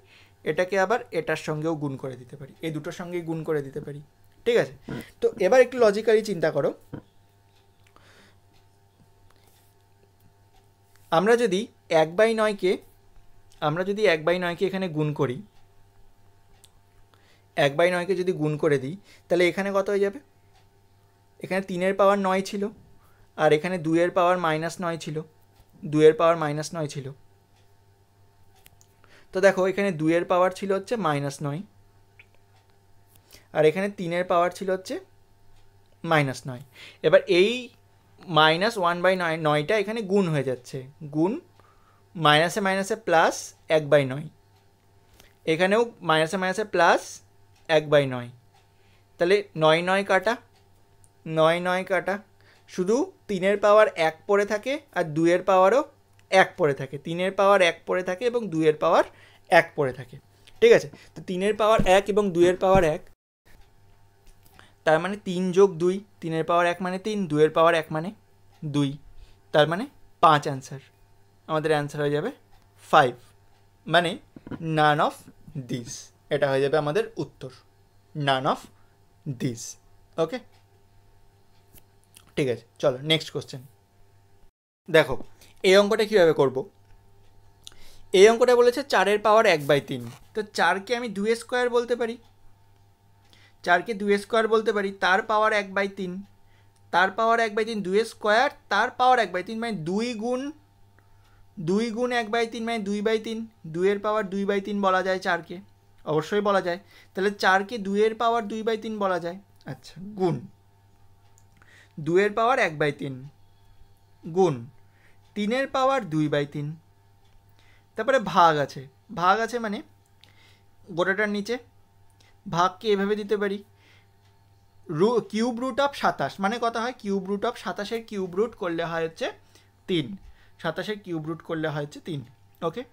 এটাকে আবার এটার সঙ্গেও গুণ করে দিতে পারি এই দুটোর সঙ্গেই গুণ করে দিতে পারি ঠিক আছে তো এবার একটু লজিক্যালি চিন্তা করো আমরা যদি এক বাই নয়কে আমরা যদি এক বাই নয়কে এখানে গুণ করি এক বাই নয়কে যদি গুণ করে দিই তাহলে এখানে কত হয়ে যাবে এখানে তিনের পাওয়ার নয় ছিল আর এখানে দুয়ের পাওয়ার মাইনাস নয় ছিল দুয়ের পাওয়ার মাইনাস নয় ছিল তো দেখো এখানে দুয়ের পাওয়ার ছিল হচ্ছে মাইনাস নয় আর এখানে তিনের পাওয়ার ছিল হচ্ছে মাইনাস নয় এবার এই মাইনাস ওয়ান বাই নয় নয়টা এখানে গুণ হয়ে যাচ্ছে গুণ মাইনাসে মাইনাসে প্লাস এক বাই নয় এখানেও মাইনাসে মাইনাসে প্লাস এক বাই নয় তাহলে নয় নয় কাটা নয় নয় কাটা শুধু তিনের পাওয়ার এক পড়ে থাকে আর দুয়ের পাওয়ারও এক পড়ে থাকে তিনের পাওয়ার এক পড়ে থাকে এবং দুয়ের পাওয়ার এক পড়ে থাকে ঠিক আছে তো তিনের পাওয়ার এক এবং দুয়ের পাওয়ার এক তার মানে তিন যোগ দুই তিনের পাওয়ার এক মানে তিন দুয়ের পাওয়ার এক মানে দুই তার মানে পাঁচ অ্যান্সার আমাদের অ্যান্সার হয়ে যাবে ফাইভ মানে নান অফ দিস এটা হয়ে যাবে আমাদের উত্তর নান অফ দিস ওকে ঠিক আছে চলো নেক্সট কোশ্চেন দেখো এই অঙ্কটা কীভাবে করব এই অঙ্কটা বলেছে চারের পাওয়ার এক বাই তিন তো চারকে আমি দুই স্কোয়ার বলতে পারি চারকে দুই স্কোয়ার বলতে পারি তার পাওয়ার এক বাই তিন তার পাওয়ার এক বাই তিন দুই স্কোয়ার তার পাওয়ার এক বাই তিন মানে দুই গুণ দুই গুণ এক বাই তিন মানে দুই বাই তিন দুইয়ের পাওয়ার দুই বাই তিন বলা যায় চারকে অবশ্যই বলা যায় তাহলে চারকে দুইয়ের পাওয়ার দুই বাই তিন বলা যায় আচ্ছা গুণ দুয়ের পাওয়ার এক বাই তিন গুণ তিনের পাওয়ার দুই বাই তিন তারপরে ভাগ আছে ভাগ আছে মানে গোটাটার নিচে ভাগকে এভাবে দিতে পারি রু কিউব রুট অফ সাতাশ মানে কথা হয় কিউব রুট অফ সাতাশের কিউব রুট করলে হয় হচ্ছে তিন সাতাশের কিউব রুট করলে হয় হচ্ছে তিন ওকে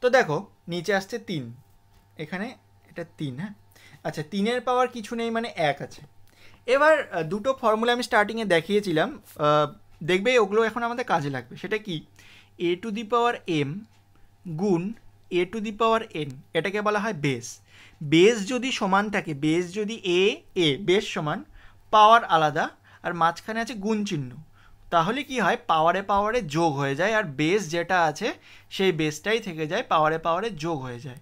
তো দেখো নিচে আসছে তিন এখানে এটা তিন হ্যাঁ আচ্ছা তিনের পাওয়ার কিছু নেই মানে এক আছে এবার দুটো ফর্মুলা আমি স্টার্টিংয়ে দেখিয়েছিলাম দেখবে ওগুলো এখন আমাদের কাজে লাগবে সেটা কি এ টু দি পাওয়ার এম গুণ a to the power N এটাকে বলা হয় বেস বেস যদি সমান থাকে বেস যদি এ এ বেস সমান পাওয়ার আলাদা আর মাঝখানে আছে গুণ চিহ্ন তাহলে কি হয় পাওয়ারে পাওয়ারে যোগ হয়ে যায় আর বেস যেটা আছে সেই বেসটাই থেকে যায় পাওয়ারে পাওয়ারে যোগ হয়ে যায়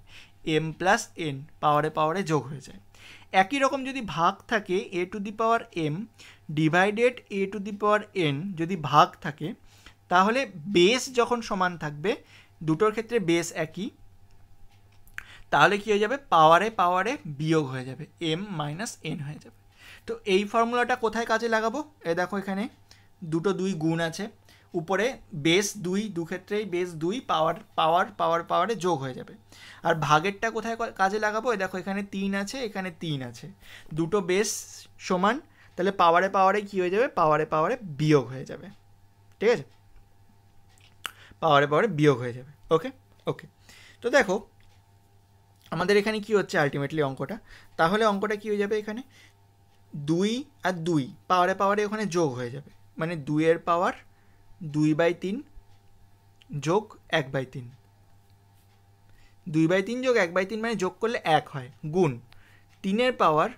এম প্লাস এন পাওয়ারে পাওয়ারে যোগ হয়ে যায় একই রকম যদি ভাগ থাকে a to the power m divided a to the power n যদি ভাগ থাকে তাহলে বেস যখন সমান থাকবে দুটোর ক্ষেত্রে বেস একই তাহলে কী হয়ে যাবে পাওয়ারে পাওয়ারে বিয়োগ হয়ে যাবে এম মাইনাস এন হয়ে যাবে তো এই ফর্মুলাটা কোথায় কাজে লাগাবো এ দেখো এখানে দুটো দুই গুণ আছে উপরে বেস দুই দু ক্ষেত্রেই বেস দুই পাওয়ার পাওয়ার পাওয়ার পাওয়ারে যোগ হয়ে যাবে আর ভাগেরটা কোথায় কাজে লাগাবো দেখো এখানে তিন আছে এখানে তিন আছে দুটো বেস সমান তাহলে পাওয়ারে পাওয়ারে কী হয়ে যাবে পাওয়ারে পাওয়ারে বিয়োগ হয়ে যাবে ঠিক আছে পাওয়ারে পাওয়ারে বিয়োগ হয়ে যাবে ওকে ওকে তো দেখো আমাদের এখানে কি হচ্ছে আলটিমেটলি অঙ্কটা তাহলে অঙ্কটা কি হয়ে যাবে এখানে দুই আর দুই পাওয়ারে পাওয়ারে ওখানে যোগ হয়ে যাবে মানে দুইয়ের পাওয়ার দুই বাই তিন যোগ এক বাই তিন দুই বাই তিন যোগ এক বাই তিন মানে যোগ করলে এক হয় গুণ তিনের পাওয়ার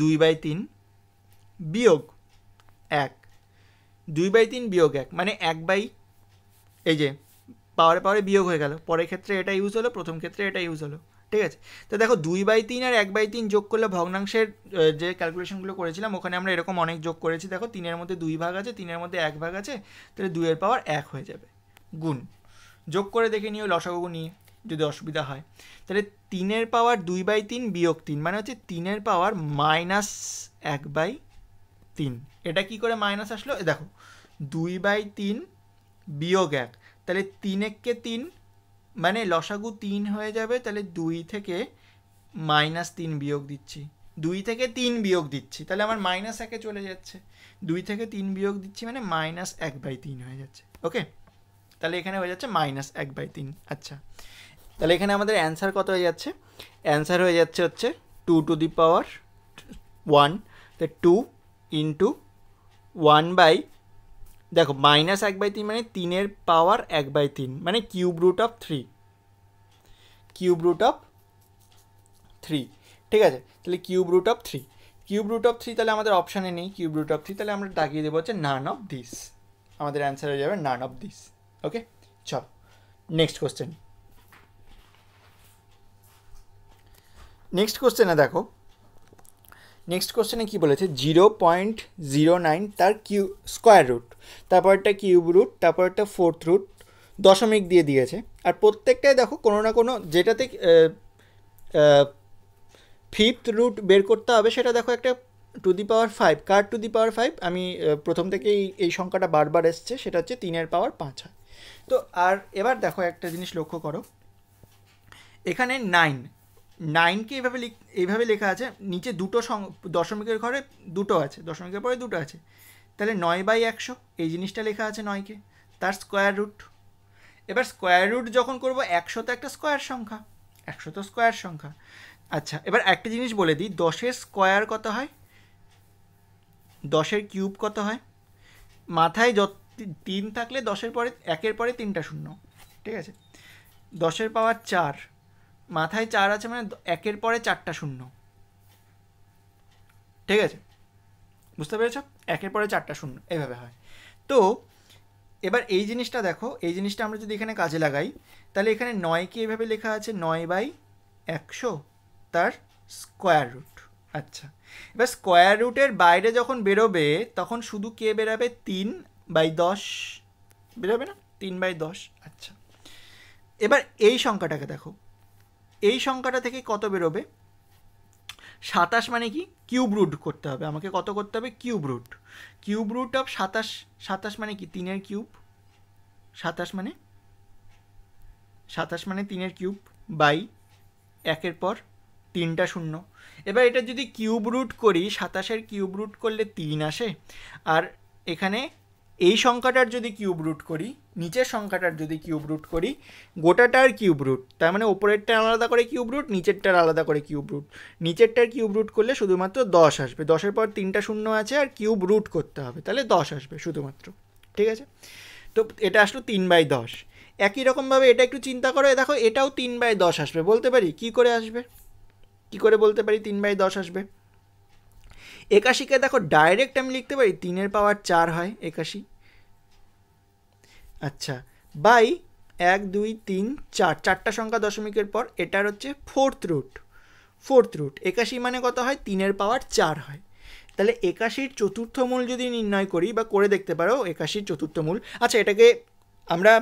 দুই বাই তিন বিয়োগ এক দুই বাই তিন বিয়োগ এক মানে এক বাই এই যে পাওয়ারে পাওয়ারে বিয়োগ হয়ে গেল পরের ক্ষেত্রে এটা ইউজ হলো প্রথম ক্ষেত্রে এটা ইউজ হলো ঠিক আছে তো দেখো দুই বাই তিন আর এক বাই তিন যোগ করলে ভগ্নাংশের যে ক্যালকুলেশনগুলো করেছিলাম ওখানে আমরা এরকম অনেক যোগ করেছি দেখো তিনের মধ্যে দুই ভাগ আছে তিনের মধ্যে এক ভাগ আছে তাহলে দুইয়ের পাওয়ার এক হয়ে যাবে গুণ যোগ করে দেখে নিও লসাগু নিয়ে যদি অসুবিধা হয় তাহলে তিনের পাওয়ার দুই বাই তিন বিয়োগ তিন মানে হচ্ছে তিনের পাওয়ার মাইনাস এক বাই তিন এটা কি করে মাইনাস আসলো দেখো দুই বাই তিন বিয়োগ এক তাহলে তিন কে তিন মানে লসাগু তিন হয়ে যাবে তাহলে দুই থেকে মাইনাস তিন বিয়োগ দিচ্ছি দুই থেকে তিন বিয়োগ দিচ্ছি তাহলে আমার মাইনাস একে চলে যাচ্ছে দুই থেকে তিন বিয়োগ দিচ্ছি মানে মাইনাস এক বাই তিন হয়ে যাচ্ছে ওকে তাহলে এখানে হয়ে যাচ্ছে মাইনাস এক বাই তিন আচ্ছা তাহলে এখানে আমাদের অ্যান্সার কত হয়ে যাচ্ছে অ্যান্সার হয়ে যাচ্ছে হচ্ছে two to the power one তো টু ইন্টু ওয়ান বাই দেখো মাইনাস এক বাই তিন মানে তিনের পাওয়ার এক বাই তিন মানে cube root of three cube root of three ঠিক আছে তাহলে cube root of three cube root of three তাহলে আমাদের অপশানে নেই কিউব রুট অফ থ্রি তাহলে আমরা ডাকিয়ে দেবো হচ্ছে নান অফ দিস আমাদের অ্যান্সার হয়ে যাবে নান অফ দিস ওকে চল নেক্সট কোশ্চেন নেক্সট কোশ্চেনে দেখো নেক্সট কোশ্চেনে কী বলেছে জিরো পয়েন্ট জিরো নাইন তার কিউ স্কোয়ার রুট তারপরটা কিউব রুট তারপরটা ফোর্থ রুট দশমিক দিয়ে দিয়েছে আর প্রত্যেকটাই দেখো কোনো না কোনো যেটাতে ফিফথ রুট বের করতে হবে সেটা দেখো একটা টু দি পাওয়ার ফাইভ কার টু দি পাওয়ার ফাইভ আমি প্রথম থেকেই এই সংখ্যাটা বারবার এসছে সেটা হচ্ছে তিনের পাওয়ার পাঁচ হয় তো আর এবার দেখো একটা জিনিস লক্ষ্য করো এখানে নাইন নাইনকে এভাবে লিখ এইভাবে লেখা আছে নিচে দুটো সং দশমিকের ঘরে দুটো আছে দশমিকের পরে দুটো আছে তাহলে নয় বাই একশো এই জিনিসটা লেখা আছে নয়কে তার স্কোয়ার রুট এবার স্কোয়ার রুট যখন করব একশো তো একটা স্কোয়ার সংখ্যা একশো তো স্কোয়ার সংখ্যা আচ্ছা এবার একটা জিনিস বলে দিই দশের স্কোয়ার কত হয় দশের কিউব কত হয় মাথায় যত তিন থাকলে দশের পরে একের পরে তিনটা শূন্য ঠিক আছে দশের পাওয়ার চার মাথায় চার আছে মানে একের পরে চারটা শূন্য ঠিক আছে বুঝতে পেরেছ একের পরে চারটা শূন্য এভাবে হয় তো এবার এই জিনিসটা দেখো এই জিনিসটা আমরা যদি এখানে কাজে লাগাই তাহলে এখানে নয়কে এভাবে লেখা আছে নয় বাই একশো তার স্কোয়ার রুট আচ্ছা এবার স্কোয়ার রুটের বাইরে যখন বেরোবে তখন শুধু কে বেরাবে তিন বাই দশ বেরোবে না তিন বাই দশ আচ্ছা এবার এই সংখ্যাটাকে দেখো এই সংখ্যাটা থেকে কত বেরোবে সাতাশ মানে কি কিউব রুট করতে হবে আমাকে কত করতে হবে cube root cube root of সাতাশ সাতাশ মানে কি তিনের কিউব সাতাশ মানে সাতাশ মানে তিনের কিউব বাই একের পর তিনটা শূন্য এবার এটা যদি কিউব রুট করি সাতাশের কিউব রুট করলে তিন আসে আর এখানে এই সংখ্যাটার যদি কিউব রুট করি নিচের সংখ্যাটার যদি কিউব রুট করি গোটাটার কিউব রুট তার মানে ওপরেরটা আলাদা করে কিউব রুট নিচেরটার আলাদা করে কিউব রুট নিচেরটার কিউব রুট করলে শুধুমাত্র দশ আসবে দশের পর তিনটা শূন্য আছে আর কিউব রুট করতে হবে তাহলে দশ আসবে শুধুমাত্র ঠিক আছে তো এটা আসলো তিন বাই দশ একই রকমভাবে এটা একটু চিন্তা করো দেখো এটাও তিন বাই দশ আসবে বলতে পারি কি করে আসবে কি করে বলতে পারি তিন বাই দশ আসবে একাশিকে দেখো ডাইরেক্ট আমি লিখতে পারি তিনের পাওয়ার চার হয় একাশি আচ্ছা বাই এক দুই তিন চার চারটা সংখ্যা দশমিকের পর এটার হচ্ছে ফোর্থ রুট ফোর্থ রুট একাশি মানে কত হয় তিনের পাওয়ার চার হয় তাহলে একাশির চতুর্থ মূল যদি নির্ণয় করি বা করে দেখতে পারো একাশির চতুর্থ মূল আচ্ছা এটাকে আমরা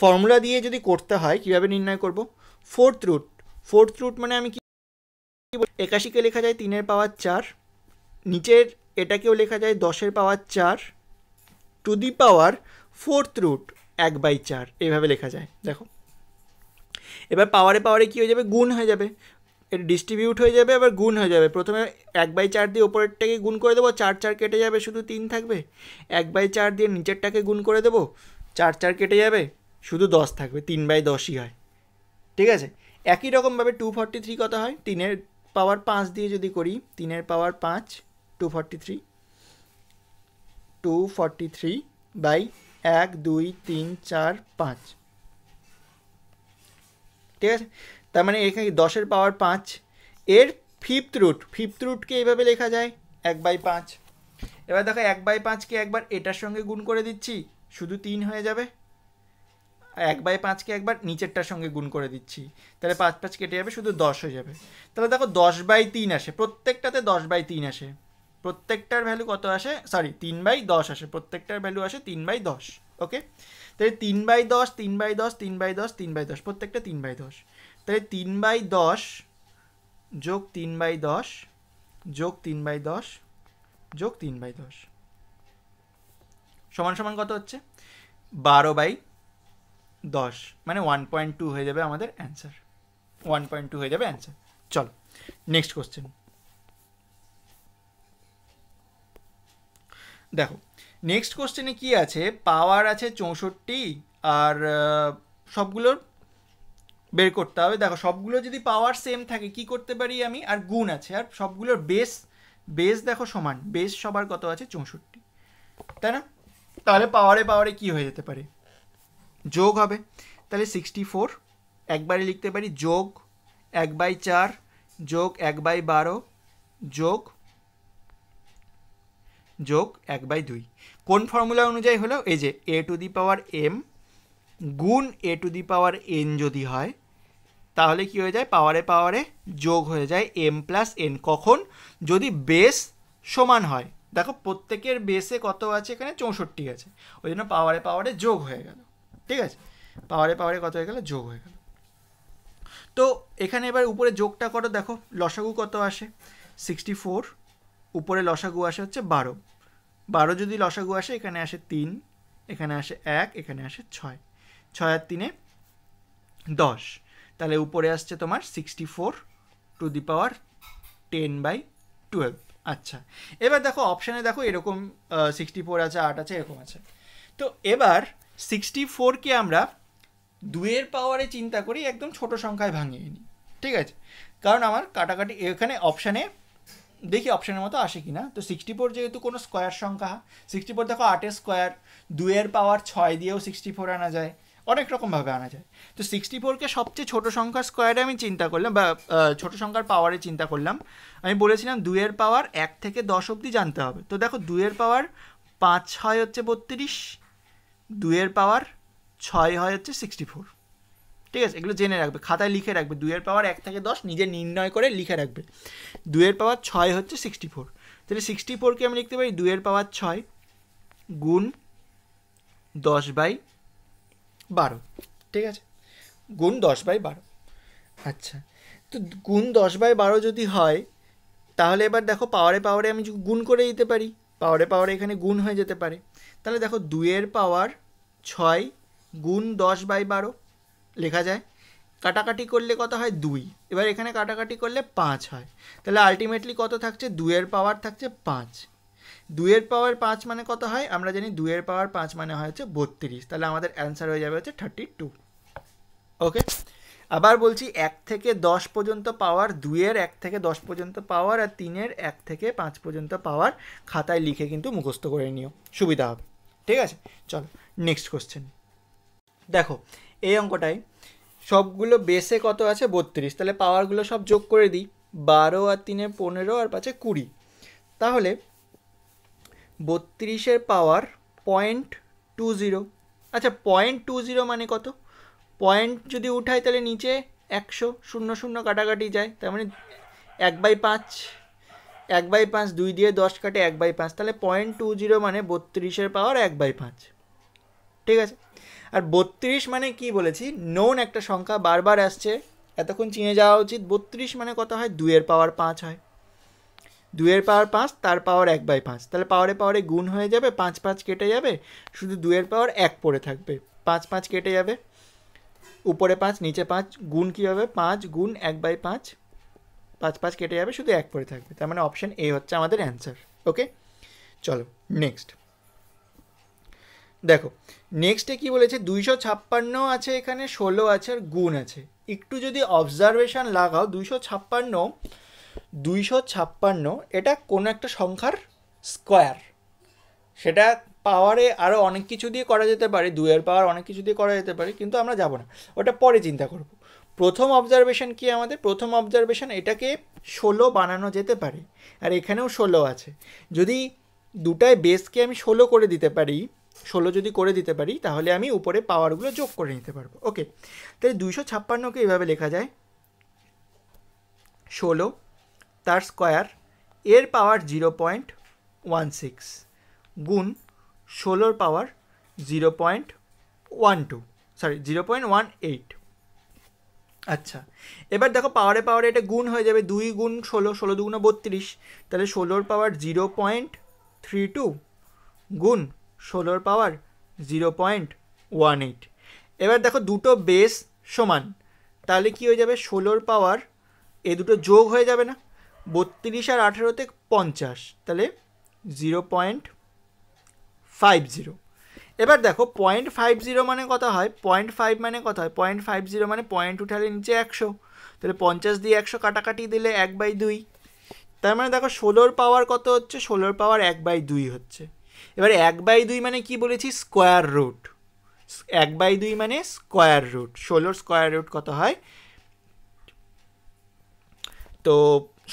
ফর্মুলা দিয়ে যদি করতে হয় কিভাবে নির্ণয় করব ফোর্থ রুট ফোর্থ রুট মানে আমি কি একাশিকে লেখা যায় তিনের পাওয়ার চার নিচের এটাকেও লেখা যায় দশের পাওয়ার চার to the power fourth root এক বাই চার এভাবে লেখা যায় দেখো এবার পাওয়ারে পাওয়ারে কী হয়ে যাবে গুণ হয়ে যাবে এটা ডিস্ট্রিবিউট হয়ে যাবে আবার গুণ হয়ে যাবে প্রথমে এক বাই চার দিয়ে ওপরেরটাকে গুণ করে দেবো চার চার কেটে যাবে শুধু তিন থাকবে এক বাই চার দিয়ে নিচেরটাকে গুণ করে দেবো চার চার কেটে যাবে শুধু দশ থাকবে তিন বাই দশই হয় ঠিক আছে একই রকমভাবে টু ফর্টি থ্রি কত হয় তিনের পাওয়ার পাঁচ দিয়ে যদি করি তিনের পাওয়ার পাঁচ two forty three two forty three by এক দুই তিন চার পাঁচ ঠিক আছে তার মানে এখানে দশের পাওয়ার পাঁচ এর ফিফথ রুট ফিফথ রুটকে এইভাবে লেখা যায় এক বাই পাঁচ এবার দেখো এক বাই পাঁচকে একবার এটার সঙ্গে গুণ করে দিচ্ছি শুধু তিন হয়ে যাবে এক বাই পাঁচকে একবার নিচেরটার সঙ্গে গুণ করে দিচ্ছি তাহলে পাঁচ পাঁচ কেটে যাবে শুধু দশ হয়ে যাবে তাহলে দেখো দশ বাই তিন আসে প্রত্যেকটাতে দশ বাই তিন আসে প্রত্যেকটার ভ্যালু কত আসে সরি তিন বাই দশ আসে প্রত্যেকটার ভ্যালু আসে তিন বাই দশ ওকে তাহলে তিন বাই দশ তিন বাই দশ তিন বাই দশ তিন বাই দশ প্রত্যেকটা তিন বাই দশ তাহলে তিন বাই দশ যোগ তিন বাই দশ যোগ তিন বাই দশ যোগ তিন বাই দশ সমান সমান কত হচ্ছে বারো বাই দশ মানে ওয়ান পয়েন্ট টু হয়ে যাবে আমাদের অ্যান্সার ওয়ান পয়েন্ট টু হয়ে যাবে অ্যান্সার চলো নেক্সট কোশ্চেন দেখো নেক্সট কোশ্চেনে কি আছে পাওয়ার আছে চৌষট্টি আর সবগুলোর বের করতে হবে দেখো সবগুলো যদি পাওয়ার সেম থাকে কি করতে পারি আমি আর গুণ আছে আর সবগুলোর বেস বেস দেখো সমান বেস সবার কত আছে চৌষট্টি তাই না তাহলে পাওয়ারে পাওয়ারে কি হয়ে যেতে পারে যোগ হবে তাহলে সিক্সটি ফোর একবারে লিখতে পারি যোগ এক বাই চার যোগ এক বাই বারো যোগ যোগ এক বাই দুই কোন ফর্মুলা অনুযায়ী হলো এই যে এ টু দি পাওয়ার এম গুণ a to the power n যদি হয় তাহলে কি হয়ে যায় পাওয়ারে পাওয়ারে যোগ হয়ে যায় এম প্লাস এন কখন যদি বেস সমান হয় দেখো প্রত্যেকের বেসে কত আছে এখানে চৌষট্টি আছে ওই জন্য পাওয়ারে পাওয়ারে যোগ হয়ে গেল ঠিক আছে পাওয়ারে পাওয়ারে কত হয়ে গেল যোগ হয়ে গেল তো এখানে এবার উপরে যোগটা করো দেখো লসাগু কত আসে সিক্সটি ফোর উপরে লসাগু আসে হচ্ছে বারো বারো যদি লসাগু আসে এখানে আসে তিন এখানে আসে এক এখানে আসে ছয় ছয় আর তিনে দশ তাহলে উপরে আসছে তোমার sixty four to the power ten by twelve আচ্ছা এবার দেখো অপশানে দেখো এরকম সিক্সটি ফোর আছে আট আছে এরকম আছে তো এবার সিক্সটি ফোরকে আমরা দুয়ের পাওয়ারে চিন্তা করি একদম ছোট সংখ্যায় ভাঙিয়ে নিই ঠিক আছে কারণ আমার কাটাকাটি এখানে অপশানে দেখি অপশানের মতো আসে কি না তো সিক্সটি ফোর যেহেতু কোনো স্কোয়ার সংখ্যা সিক্সটি ফোর দেখো আটের স্কোয়ার দুয়ের পাওয়ার ছয় দিয়েও সিক্সটি ফোর আনা যায় অনেক রকমভাবে আনা যায় তো সিক্সটি ফোরকে সবচেয়ে ছোটো সংখ্যার স্কোয়ারে আমি চিন্তা করলাম বা ছোটো সংখ্যার পাওয়ারে চিন্তা করলাম আমি বলেছিলাম দুয়ের পাওয়ার এক থেকে দশ অবধি জানতে হবে তো দেখো দুয়ের পাওয়ার পাঁচ ছয় হচ্ছে বত্রিশ দুয়ের পাওয়ার ছয় হয় হচ্ছে সিক্সটি ফোর ঠিক আছে এগুলো জেনে রাখবে খাতায় লিখে রাখবে দুয়ের পাওয়ার এক থেকে দশ নিজে নির্ণয় করে লিখে রাখবে দুয়ের পাওয়ার ছয় হচ্ছে সিক্সটি ফোর তাহলে সিক্সটি ফোরকে আমি লিখতে পারি দুয়ের পাওয়ার ছয় গুণ দশ বাই বারো ঠিক আছে গুণ দশ বাই বারো আচ্ছা তো গুণ দশ বাই বারো যদি হয় তাহলে এবার দেখো পাওয়ারে পাওয়ারে আমি গুণ করে দিতে পারি পাওয়ারে পাওয়ারে এখানে গুণ হয়ে যেতে পারে তাহলে দেখো দুয়ের পাওয়ার ছয় গুণ দশ বাই বারো লেখা যায় কাটাকাটি করলে কত হয় দুই এবার এখানে কাটাকাটি করলে পাঁচ হয় তাহলে আলটিমেটলি কত থাকছে দুয়ের পাওয়ার থাকছে পাঁচ দুয়ের পাওয়ার পাঁচ মানে কত হয় আমরা জানি দুয়ের পাওয়ার পাঁচ মানে হয় হচ্ছে বত্রিশ তাহলে আমাদের অ্যান্সার হয়ে যাবে হচ্ছে থার্টি টু ওকে আবার বলছি এক থেকে দশ পর্যন্ত পাওয়ার দুইয়ের এক থেকে দশ পর্যন্ত পাওয়ার আর তিনের এক থেকে পাঁচ পর্যন্ত পাওয়ার খাতায় লিখে কিন্তু মুখস্থ করে নিও সুবিধা হবে ঠিক আছে চলো নেক্সট কোশ্চেন দেখো এই অঙ্কটায় সবগুলো বেসে কত আছে বত্রিশ তাহলে পাওয়ারগুলো সব যোগ করে দিই বারো আর তিনে পনেরো আর পাঁচে কুড়ি তাহলে বত্রিশের পাওয়ার পয়েন্ট টু জিরো আচ্ছা পয়েন্ট টু জিরো মানে কত পয়েন্ট যদি উঠাই তাহলে নিচে একশো শূন্য শূন্য কাটাকাটি যায় তার মানে এক বাই পাঁচ এক বাই পাঁচ দুই দিয়ে দশ কাটে এক বাই পাঁচ তাহলে পয়েন্ট টু জিরো মানে বত্রিশের পাওয়ার এক বাই পাঁচ ঠিক আছে আর বত্রিশ মানে কি বলেছি নোন একটা সংখ্যা বারবার আসছে এতক্ষণ চিনে যাওয়া উচিত বত্রিশ মানে কত হয় দুয়ের পাওয়ার পাঁচ হয় দুয়ের পাওয়ার পাঁচ তার পাওয়ার এক বাই পাঁচ তাহলে পাওয়ারে পাওয়ারে গুণ হয়ে যাবে পাঁচ পাঁচ কেটে যাবে শুধু দুয়ের পাওয়ার এক পড়ে থাকবে পাঁচ পাঁচ কেটে যাবে উপরে পাঁচ নিচে পাঁচ গুণ কী হবে পাঁচ গুণ এক বাই পাঁচ পাঁচ পাঁচ কেটে যাবে শুধু এক পড়ে থাকবে তার মানে অপশান এ হচ্ছে আমাদের অ্যান্সার ওকে চলো নেক্সট দেখো নেক্সটে কি বলেছে দুইশো ছাপ্পান্ন আছে এখানে ষোলো আছে আর গুণ আছে একটু যদি অবজারভেশন লাগাও দুইশো ছাপ্পান্ন দুইশো ছাপ্পান্ন এটা কোনো একটা সংখ্যার স্কোয়ার সেটা পাওয়ারে আরও অনেক কিছু দিয়ে করা যেতে পারে দুয়ের পাওয়ার অনেক কিছু দিয়ে করা যেতে পারে কিন্তু আমরা যাব না ওটা পরে চিন্তা করব প্রথম অবজারভেশন কি আমাদের প্রথম অবজারভেশন এটাকে ষোলো বানানো যেতে পারে আর এখানেও ষোলো আছে যদি দুটায় বেসকে আমি ষোলো করে দিতে পারি ষোলো যদি করে দিতে পারি তাহলে আমি উপরে পাওয়ারগুলো যোগ করে নিতে পারবো ওকে তাহলে দুইশো ছাপ্পান্নকে এভাবে লেখা যায় ষোলো তার স্কোয়ার এর power zero point one six গুণ ষোলোর power zero point one two sorry zero point one eight আচ্ছা এবার দেখো পাওয়ারে পাওয়ারে এটা গুণ হয়ে যাবে দুই গুণ ষোলো ষোলো দুগুণ বত্রিশ তাহলে ষোলোর power zero point three two গুণ ষোলোর power zero point one eight এবার দেখো দুটো বেস সমান তাহলে কি হয়ে যাবে ষোলোর পাওয়ার এ দুটো যোগ হয়ে যাবে না বত্রিশ আর আঠেরোতে পঞ্চাশ তাহলে জিরো পয়েন্ট ফাইভ জিরো এবার দেখো পয়েন্ট ফাইভ জিরো মানে কথা হয় পয়েন্ট ফাইভ মানে কথা হয় পয়েন্ট ফাইভ জিরো মানে পয়েন্ট উঠালে নিচে একশো তাহলে পঞ্চাশ দিয়ে একশো কাটাকাটি দিলে এক বাই দুই তার মানে দেখো ষোলোর পাওয়ার কত হচ্ছে ষোলোর পাওয়ার এক বাই দুই হচ্ছে এবারে এক বাই দুই মানে কি বলেছি স্কোয়ার রুট এক বাই দুই মানে স্কোয়ার রুট ষোলোর স্কোয়ার রুট কত হয় তো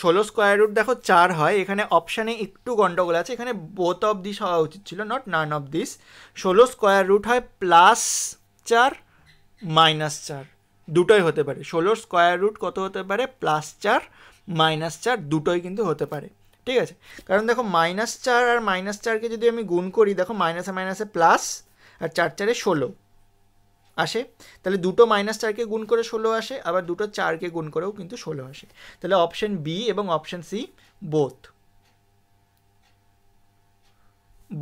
ষোলো স্কোয়ার রুট দেখো চার হয় এখানে অপশানে একটু গন্ডগোল আছে এখানে বোথ অফ দিস হওয়া উচিত ছিল নট নান অফ দিস ষোলো স্কোয়ার রুট হয় প্লাস চার মাইনাস চার দুটোই হতে পারে ষোলোর স্কোয়ার রুট কত হতে পারে প্লাস চার মাইনাস চার দুটোই কিন্তু হতে পারে ঠিক আছে কারণ দেখো মাইনাস চার আর মাইনাস চারকে যদি আমি গুণ করি দেখো মাইনাসে মাইনাসে প্লাস আর চার চারে ষোলো আসে তাহলে দুটো মাইনাস চারকে গুণ করে ষোলো আসে আবার দুটো চারকে গুণ করেও কিন্তু ষোলো আসে তাহলে অপশান বি এবং option C both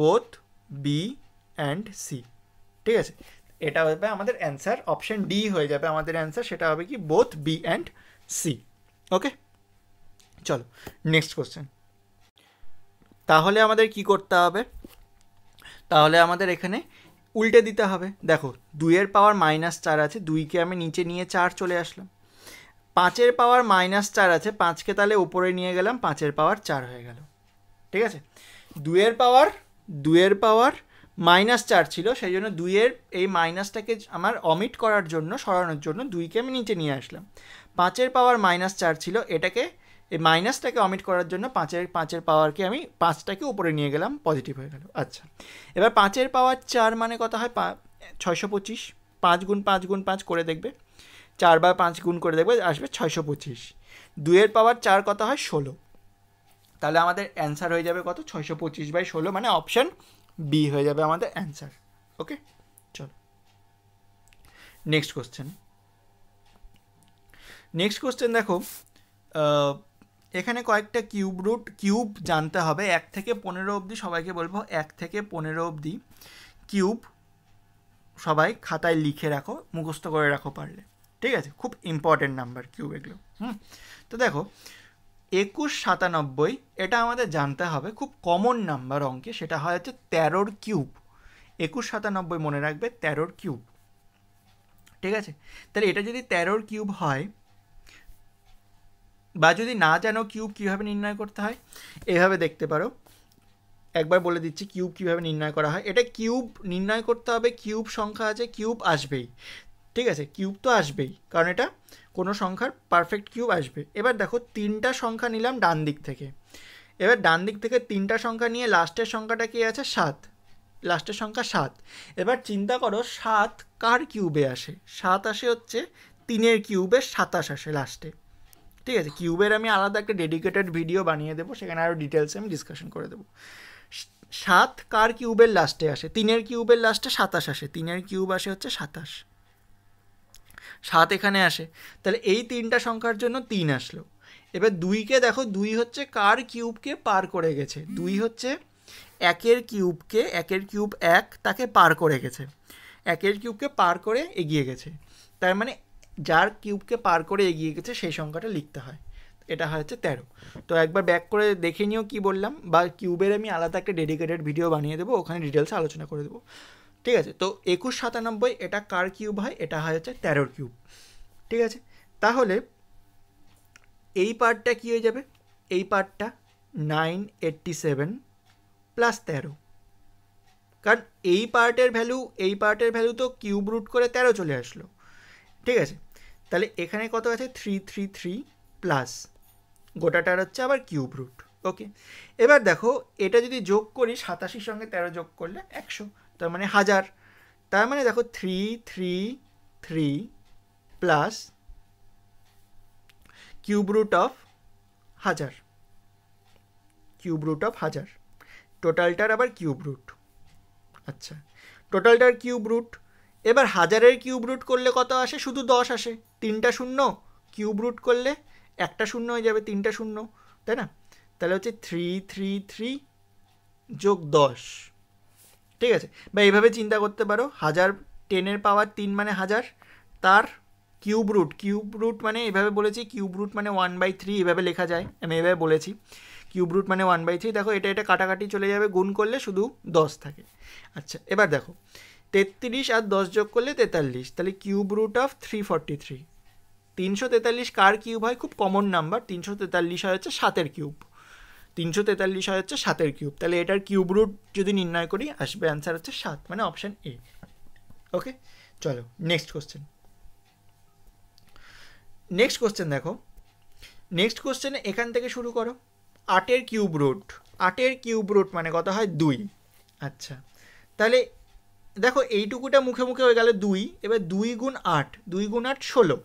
both B and C ঠিক আছে এটা হবে আমাদের অ্যান্সার অপশান ডি হয়ে যাবে আমাদের অ্যান্সার সেটা হবে কি both B and C okay চলো নেক্সট কোশ্চেন তাহলে আমাদের কি করতে হবে তাহলে আমাদের এখানে উল্টে দিতে হবে দেখো দুইয়ের পাওয়ার মাইনাস চার আছে দুইকে আমি নিচে নিয়ে চার চলে আসলাম পাঁচের পাওয়ার মাইনাস চার আছে পাঁচকে তাহলে ওপরে নিয়ে গেলাম পাঁচের পাওয়ার চার হয়ে গেল ঠিক আছে দুইয়ের পাওয়ার দুইয়ের পাওয়ার মাইনাস চার ছিল সেই জন্য দুইয়ের এই মাইনাসটাকে আমার অমিট করার জন্য সরানোর জন্য দুইকে আমি নিচে নিয়ে আসলাম পাঁচের পাওয়ার মাইনাস চার ছিল এটাকে এই মাইনাসটাকে অমিট করার জন্য পাঁচের পাঁচের পাওয়ারকে আমি পাঁচটাকে উপরে নিয়ে গেলাম পজিটিভ হয়ে গেল আচ্ছা এবার পাঁচের পাওয়ার চার মানে কত হয় পা ছয়শো পঁচিশ পাঁচ গুণ পাঁচ গুণ পাঁচ করে দেখবে চার বা পাঁচ গুণ করে দেখবে আসবে ছয়শো পঁচিশ দুয়ের পাওয়ার চার কত হয় ষোলো তাহলে আমাদের অ্যান্সার হয়ে যাবে কত ছয়শো পঁচিশ বাই ষোলো মানে অপশান বি হয়ে যাবে আমাদের অ্যান্সার ওকে চলো নেক্সট কোশ্চেন নেক্সট কোশ্চেন দেখো এখানে কয়েকটা কিউব রুট কিউব জানতে হবে এক থেকে পনেরো অবধি সবাইকে বলবো এক থেকে পনেরো অবধি কিউব সবাই খাতায় লিখে রাখো মুখস্থ করে রাখো পারলে ঠিক আছে খুব ইম্পর্টেন্ট নাম্বার কিউব এগুলো হুম তো দেখো একুশ সাতানব্বই এটা আমাদের জানতে হবে খুব কমন নাম্বার অঙ্কে সেটা হয় হচ্ছে তেরোর কিউব একুশ সাতানব্বই মনে রাখবে তেরোর কিউব ঠিক আছে তাহলে এটা যদি তেরোর কিউব হয় বা যদি না জানো কিউব কীভাবে নির্ণয় করতে হয় এভাবে দেখতে পারো একবার বলে দিচ্ছি কিউব কীভাবে নির্ণয় করা হয় এটা কিউব নির্ণয় করতে হবে কিউব সংখ্যা আছে কিউব আসবেই ঠিক আছে কিউব তো আসবেই কারণ এটা কোনো সংখ্যার পারফেক্ট কিউব আসবে এবার দেখো তিনটা সংখ্যা নিলাম ডান দিক থেকে এবার ডান দিক থেকে তিনটা সংখ্যা নিয়ে লাস্টের সংখ্যাটা কী আছে সাত লাস্টের সংখ্যা সাত এবার চিন্তা করো সাত কার কিউবে আসে সাত আসে হচ্ছে তিনের কিউবে সাতাশ আসে লাস্টে ঠিক আছে কিউবের আমি আলাদা একটা ডেডিকেটেড ভিডিও বানিয়ে দেবো সেখানে আরও ডিটেলসে আমি ডিসকাশন করে দেবো সাত কার কিউবের লাস্টে আসে তিনের কিউবের লাস্টে সাতাশ আসে তিনের কিউব আসে হচ্ছে সাতাশ সাত এখানে আসে তাহলে এই তিনটা সংখ্যার জন্য তিন আসলো এবার দুইকে দেখো দুই হচ্ছে কার কিউবকে পার করে গেছে দুই হচ্ছে একের কিউবকে একের কিউব এক তাকে পার করে গেছে একের কিউবকে পার করে এগিয়ে গেছে তার মানে যার কিউবকে পার করে এগিয়ে গেছে সেই সংখ্যাটা লিখতে হয় এটা হচ্ছে তেরো তো একবার ব্যাক করে দেখে নিও কি বললাম বা কিউবের আমি আলাদা একটা ডেডিকেটেড ভিডিও বানিয়ে দেবো ওখানে ডিটেলসে আলোচনা করে দেবো ঠিক আছে তো একুশ সাতানব্বই এটা কার কিউব হয় এটা হয় হচ্ছে তেরোর কিউব ঠিক আছে তাহলে এই পার্টটা কী হয়ে যাবে এই পার্টটা নাইন এইট্টি সেভেন প্লাস তেরো কারণ এই পার্টের ভ্যালু এই পার্টের ভ্যালু তো কিউব রুট করে তেরো চলে আসলো ঠিক আছে তাহলে এখানে কত আছে থ্রি থ্রি থ্রি প্লাস গোটাটার হচ্ছে আবার কিউব রুট ওকে এবার দেখো এটা যদি যোগ করি সাতাশির সঙ্গে তেরো যোগ করলে একশো তার মানে হাজার তার মানে দেখো three three three plus cube root of হাজার কিউব রুট অফ হাজার টোটালটার আবার কিউব রুট আচ্ছা টোটালটার কিউব রুট এবার হাজারের কিউব রুট করলে কত আসে শুধু দশ আসে তিনটা শূন্য কিউব রুট করলে একটা শূন্য হয়ে যাবে তিনটা শূন্য তাই না তাহলে হচ্ছে থ্রি থ্রি থ্রি যোগ দশ ঠিক আছে বা এইভাবে চিন্তা করতে পারো হাজার টেনের পাওয়ার তিন মানে হাজার তার কিউব রুট কিউব রুট মানে এভাবে বলেছি কিউব রুট মানে ওয়ান বাই থ্রি এভাবে লেখা যায় আমি এভাবে বলেছি কিউব রুট মানে ওয়ান বাই থ্রি দেখো এটা এটা কাটাকাটি চলে যাবে গুণ করলে শুধু দশ থাকে আচ্ছা এবার দেখো তেত্রিশ আর দশ যোগ করলে তেতাল্লিশ তাহলে cube root of three forty three তিনশো তেতাল্লিশ কার কিউব হয় খুব কমন নাম্বার তিনশো তেতাল্লিশ হয় হচ্ছে সাতের কিউব তিনশো তেতাল্লিশ হয় হচ্ছে সাতের কিউব তাহলে এটার কিউব রুট যদি নির্ণয় করি আসবে অ্যান্সার হচ্ছে সাত মানে অপশান এ ওকে চলো নেক্সট কোশ্চেন নেক্সট কোশ্চেন দেখো নেক্সট কোশ্চেনে এখান থেকে শুরু করো আটের কিউব রুট আটের কিউব রুট মানে কত হয় দুই আচ্ছা তাহলে দেখো এইটুকুটা মুখে মুখে হয়ে গেল দুই এবার দুই গুণ আট দুই গুণ আট ষোলো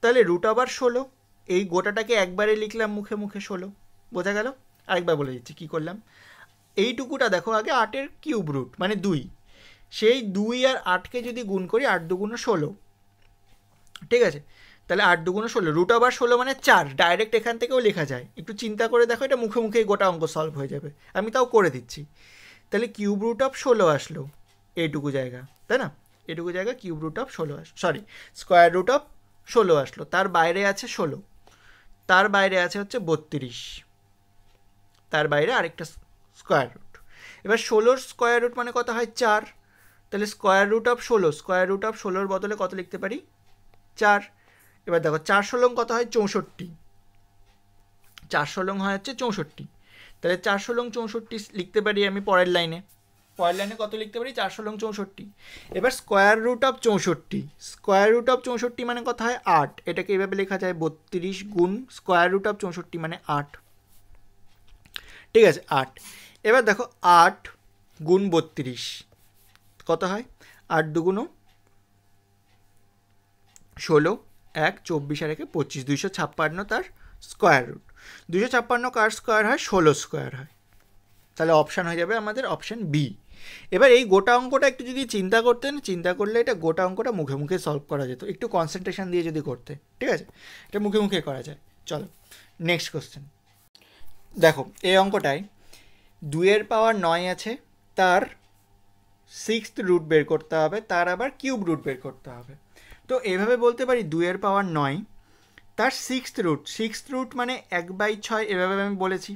তাহলে রুট আবার ষোলো এই গোটাটাকে একবারে লিখলাম মুখে মুখে ষোলো বোঝা গেল আরেকবার বলে দিচ্ছি কী করলাম এইটুকুটা দেখো আগে আটের কিউব রুট মানে দুই সেই দুই আর আটকে যদি গুণ করি আট দুগুণো ষোলো ঠিক আছে তাহলে আট দুগুণ ষোলো রুট আবার ষোলো মানে চার ডাইরেক্ট এখান থেকেও লেখা যায় একটু চিন্তা করে দেখো এটা মুখে মুখে গোটা অঙ্ক সলভ হয়ে যাবে আমি তাও করে দিচ্ছি তাহলে কিউব রুট অফ ষোলো আসলো এটুকু জায়গা তাই না এটুকু জায়গা কিউব রুট অফ ষোলো সরি স্কোয়ার রুট অফ ষোলো আসলো তার বাইরে আছে ষোলো তার বাইরে আছে হচ্ছে বত্রিশ তার বাইরে আরেকটা স্কোয়ার রুট এবার ষোলোর স্কোয়ার রুট মানে কত হয় চার তাহলে স্কোয়ার রুট অফ ষোলো স্কোয়ার রুট অফ ষোলোর বদলে কত লিখতে পারি চার এবার দেখো চার ষোলং কত হয় চৌষট্টি চার ষোলং হয় হচ্ছে চৌষট্টি তাহলে চার ষোলং চৌষট্টি লিখতে পারি আমি পরের লাইনে পয়ের লাইনে কত লিখতে পারি চারশো লং চৌষট্টি এবার স্কোয়ার রুট অফ চৌষট্টি স্কোয়ার রুট অফ চৌষট্টি মানে কথা হয় আট এটাকে এভাবে লেখা যায় বত্রিশ গুণ স্কোয়ার রুট অফ চৌষট্টি মানে আট ঠিক আছে আট এবার দেখো আট গুণ বত্রিশ কত হয় আট দুগুণও ষোলো এক চব্বিশ আর একে পঁচিশ দুইশো ছাপ্পান্ন তার স্কোয়ার রুট দুশো ছাপ্পান্ন কার স্কোয়ার হয় ষোলো স্কোয়ার হয় তাহলে অপশান হয়ে যাবে আমাদের অপশান বি এবার এই গোটা অঙ্কটা একটু যদি চিন্তা করতেন চিন্তা করলে এটা গোটা অঙ্কটা মুখে মুখে সলভ করা যেত একটু কনসেন্ট্রেশন দিয়ে যদি করতে ঠিক আছে এটা মুখে মুখে করা যায় চলো নেক্সট কোশ্চেন দেখো এই অঙ্কটায় দুয়ের পাওয়ার নয় আছে তার সিক্সথ রুট বের করতে হবে তার আবার কিউব রুট বের করতে হবে তো এভাবে বলতে পারি দুয়ের পাওয়ার নয় তার সিক্সথ রুট সিক্সথ রুট মানে এক বাই ছয় এভাবে আমি বলেছি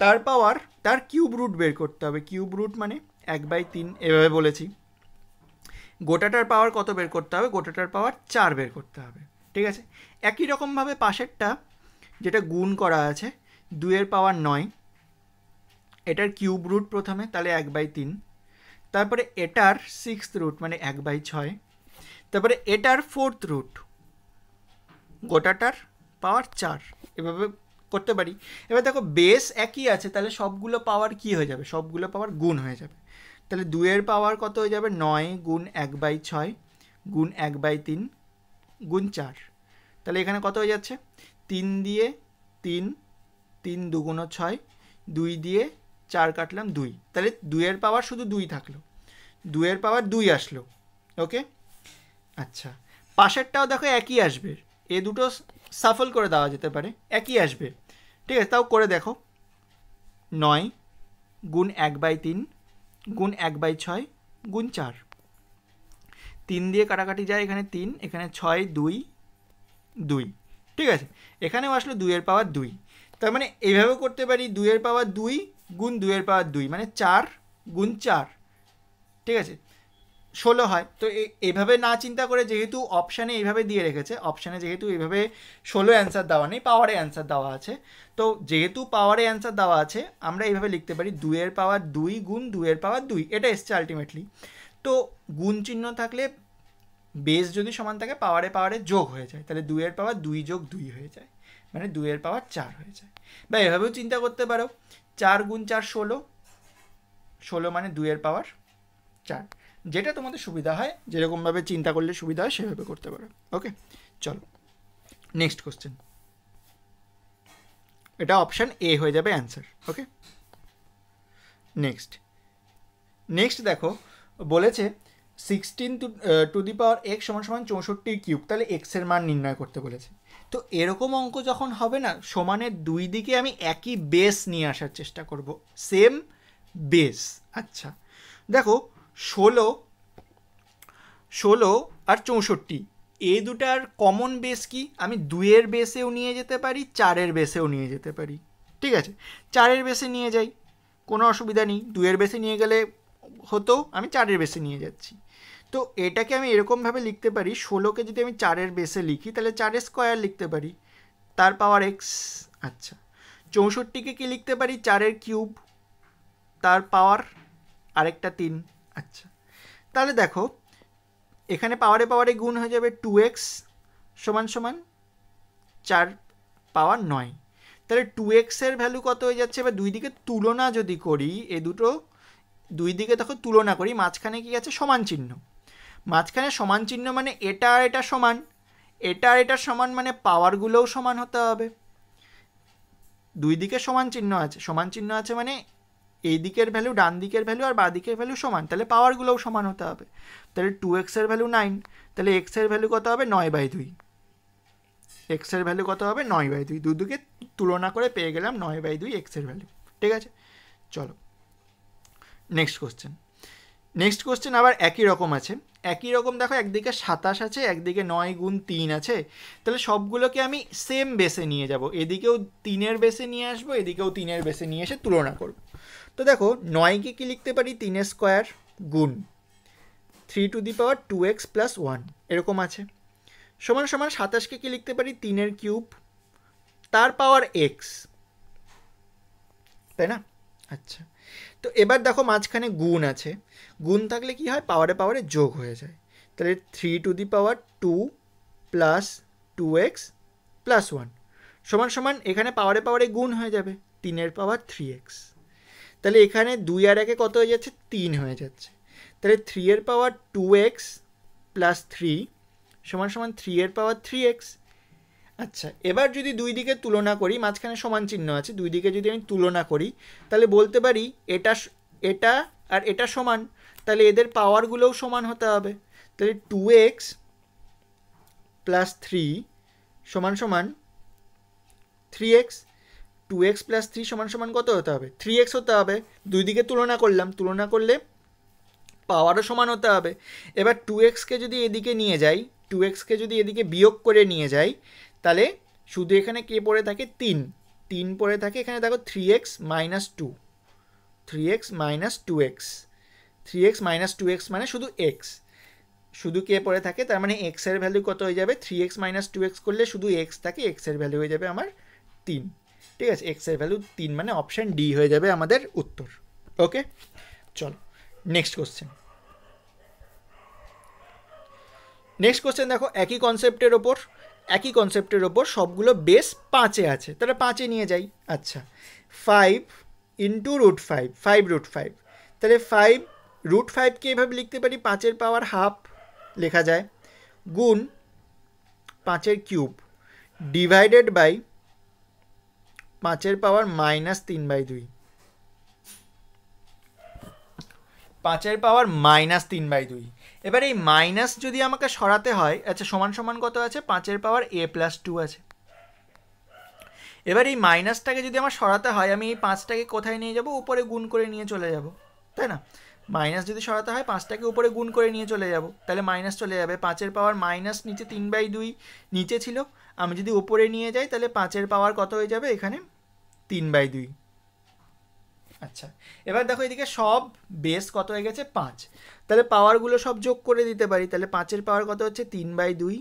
তার পাওয়ার তার কিউব রুট বের করতে হবে কিউব রুট মানে এক বাই তিন এভাবে বলেছি গোটাটার পাওয়ার কত বের করতে হবে গোটাটার পাওয়ার চার বের করতে হবে ঠিক আছে একই রকমভাবে পাশেরটা যেটা গুণ করা আছে দুয়ের পাওয়ার নয় এটার কিউব রুট প্রথমে তাহলে এক বাই তিন তারপরে এটার সিক্স রুট মানে এক বাই ছয় তারপরে এটার ফোর্থ রুট গোটাটার পাওয়ার চার এভাবে করতে পারি এবার দেখো বেস একই আছে তাহলে সবগুলো পাওয়ার কি হয়ে যাবে সবগুলো পাওয়ার গুণ হয়ে যাবে তাহলে দুয়ের পাওয়ার কত হয়ে যাবে নয় গুণ এক বাই ছয় গুণ এক বাই তিন গুণ চার তাহলে এখানে কত হয়ে যাচ্ছে তিন দিয়ে তিন তিন দুগুণ ছয় দুই দিয়ে চার কাটলাম দুই তাহলে দুয়ের পাওয়ার শুধু দুই থাকলো দুয়ের পাওয়ার দুই আসলো ওকে আচ্ছা পাশেরটাও দেখো একই আসবে এ দুটো সাফল করে দেওয়া যেতে পারে একই আসবে ঠিক আছে তাও করে দেখো নয় গুণ এক বাই তিন গুণ এক বাই ছয় গুণ চার তিন দিয়ে কাটাকাটি যায় এখানে তিন এখানে ছয় দুই দুই ঠিক আছে এখানেও আসলো দুইয়ের পাওয়ার দুই তার মানে এইভাবেও করতে পারি দুইয়ের পাওয়ার দুই গুণ দুইয়ের পাওয়ার দুই মানে চার গুণ চার ঠিক আছে ষোলো হয় তো এভাবে না চিন্তা করে যেহেতু অপশানে এইভাবে দিয়ে রেখেছে অপশানে যেহেতু এইভাবে ষোলো অ্যান্সার দেওয়া নেই পাওয়ারে অ্যান্সার দেওয়া আছে তো যেহেতু পাওয়ারে অ্যান্সার দেওয়া আছে আমরা এইভাবে লিখতে পারি দুইয়ের পাওয়ার দুই গুণ দুইয়ের পাওয়ার দুই এটা এসছে আলটিমেটলি তো গুণ চিহ্ন থাকলে বেস যদি সমান থাকে পাওয়ারে পাওয়ারে যোগ হয়ে যায় তাহলে দুইয়ের পাওয়ার দুই যোগ দুই হয়ে যায় মানে দুইয়ের পাওয়ার চার হয়ে যায় বা এভাবেও চিন্তা করতে পারো চার গুণ চার ষোলো ষোলো মানে দুইয়ের পাওয়ার চার যেটা তোমাদের সুবিধা হয় যেরকমভাবে চিন্তা করলে সুবিধা হয় সেভাবে করতে পারো ওকে চলো নেক্সট কোশ্চেন এটা অপশান এ হয়ে যাবে অ্যান্সার ওকে নেক্সট নেক্সট দেখো বলেছে sixteen two to the power x সমান সমান চৌষট্টি কিউব তাহলে এক্সের মান নির্ণয় করতে বলেছে তো এরকম অঙ্ক যখন হবে না সমানের দুই দিকে আমি একই বেস নিয়ে আসার চেষ্টা করব সেম বেস আচ্ছা দেখো ষোলো ষোলো আর চৌষট্টি এই দুটার কমন বেস কি আমি দুয়ের বেসেও নিয়ে যেতে পারি চারের বেসেও নিয়ে যেতে পারি ঠিক আছে চারের বেসে নিয়ে যাই কোনো অসুবিধা নেই দুয়ের বেসে নিয়ে গেলে হতো আমি চারের বেসে নিয়ে যাচ্ছি তো এটাকে আমি এরকমভাবে লিখতে পারি ষোলোকে যদি আমি চারের বেসে লিখি তাহলে চারের স্কোয়ার লিখতে পারি তার পাওয়ার এক্স আচ্ছা চৌষট্টিকে কি লিখতে পারি চারের কিউব তার পাওয়ার আরেকটা তিন আচ্ছা তাহলে দেখো এখানে পাওয়ারে পাওয়ারে গুণ হয়ে যাবে টু এক্স সমান সমান চার পাওয়ার নয় তাহলে টু এক্সের ভ্যালু কত হয়ে যাচ্ছে এবার দুই দিকে তুলনা যদি করি এ দুটো দুই দিকে তখন তুলনা করি মাঝখানে কি আছে সমান চিহ্ন মাঝখানে সমান চিহ্ন মানে এটা আর এটা সমান এটা আর এটা সমান মানে পাওয়ারগুলোও সমান হতে হবে দুই দিকে সমান চিহ্ন আছে সমান চিহ্ন আছে মানে এই দিকের ভ্যালু ডান দিকের ভ্যালু আর বাঁ দিকের ভ্যালু সমান তাহলে পাওয়ারগুলোও সমান হতে হবে তাহলে টু এক্সের ভ্যালু নাইন তাহলে এক্সের ভ্যালু কত হবে নয় বাই দুই এক্সের ভ্যালু কত হবে নয় বাই দুই দুদুকে তুলনা করে পেয়ে গেলাম নয় বাই দুই এক্সের ভ্যালু ঠিক আছে চলো নেক্সট কোশ্চেন নেক্সট কোশ্চেন আবার একই রকম আছে একই রকম দেখো একদিকে সাতাশ আছে একদিকে নয় গুণ তিন আছে তাহলে সবগুলোকে আমি সেম বেসে নিয়ে যাব এদিকেও তিনের বেসে নিয়ে আসবো এদিকেও তিনের বেসে নিয়ে এসে তুলনা করবো তো দেখো নয়কে কি লিখতে পারি তিনের স্কোয়ার গুণ three to the power two x plus one এরকম আছে সমান সমান সাতাশকে কি লিখতে পারি তিনের কিউব তার পাওয়ার এক্স তাই না আচ্ছা তো এবার দেখো মাঝখানে গুণ আছে গুণ থাকলে কি হয় পাওয়ারে পাওয়ারে যোগ হয়ে যায় তাহলে three to the power two plus two x plus one সমান সমান এখানে পাওয়ারে পাওয়ারে গুণ হয়ে যাবে তিনের পাওয়ার থ্রি এক্স তাহলে এখানে দুই আর একে কত হয়ে যাচ্ছে তিন হয়ে যাচ্ছে তাহলে থ্রি এর power two x plus three সমান সমান থ্রি এর পাওয়ার থ্রি এক্স আচ্ছা এবার যদি দুই দিকে তুলনা করি মাঝখানে সমান চিহ্ন আছে দুই দিকে যদি আমি তুলনা করি তাহলে বলতে পারি এটা এটা আর এটা সমান তাহলে এদের পাওয়ারগুলোও সমান হতে হবে তাহলে টু এক্স প্লাস থ্রি সমান সমান three x two x plus three সমান সমান কত হতে হবে থ্রি এক্স হতে হবে দুই দিকে তুলনা করলাম তুলনা করলে পাওয়ারও সমান হতে হবে এবার টু এক্সকে যদি এদিকে নিয়ে যাই টু এক্সকে যদি এদিকে বিয়োগ করে নিয়ে যাই তাহলে শুধু এখানে কে পড়ে থাকে তিন তিন পড়ে থাকে এখানে দেখো three x minus two three x minus two x three x minus two x মানে শুধু এক্স শুধু কে পড়ে থাকে তার মানে এক্সের ভ্যালু কত হয়ে যাবে three x minus two x করলে শুধু এক্স থাকে এক্সের ভ্যালু হয়ে যাবে আমার তিন ঠিক আছে এক্সের ভ্যালু তিন মানে অপশান ডি হয়ে যাবে আমাদের উত্তর ওকে চলো নেক্সট কোশ্চেন নেক্সট কোশ্চেন দেখো একই কনসেপ্টের ওপর একই কনসেপ্টের ওপর সবগুলো বেস পাঁচে আছে তাহলে পাঁচে নিয়ে যাই আচ্ছা five into root five five root five তাহলে ফাইভ রুট ফাইভকে এভাবে লিখতে পারি পাঁচের পাওয়ার হাফ লেখা যায় গুণ পাঁচের কিউব ডিভাইডেড বাই পাঁচের পাওয়ার মাইনাস তিন বাই দুই পাঁচের পাওয়ার মাইনাস তিন বাই দুই এবার এই মাইনাস যদি আমাকে সরাতে হয় আচ্ছা সমান সমান কত আছে পাঁচের পাওয়ার এ প্লাস টু আছে এবার এই মাইনাসটাকে যদি আমার সরাতে হয় আমি এই পাঁচটাকে কোথায় নিয়ে যাব উপরে গুণ করে নিয়ে চলে যাব তাই না মাইনাস যদি সরাতে হয় পাঁচটাকে উপরে গুণ করে নিয়ে চলে যাব তাহলে মাইনাস চলে যাবে পাঁচের পাওয়ার মাইনাস নিচে তিন বাই দুই নিচে ছিল আমি যদি উপরে নিয়ে যাই তাহলে পাঁচের পাওয়ার কত হয়ে যাবে এখানে তিন বাই দুই আচ্ছা এবার দেখো এদিকে সব বেস কত হয়ে গেছে পাঁচ তাহলে পাওয়ারগুলো সব যোগ করে দিতে পারি তাহলে পাঁচের পাওয়ার কত হচ্ছে তিন বাই দুই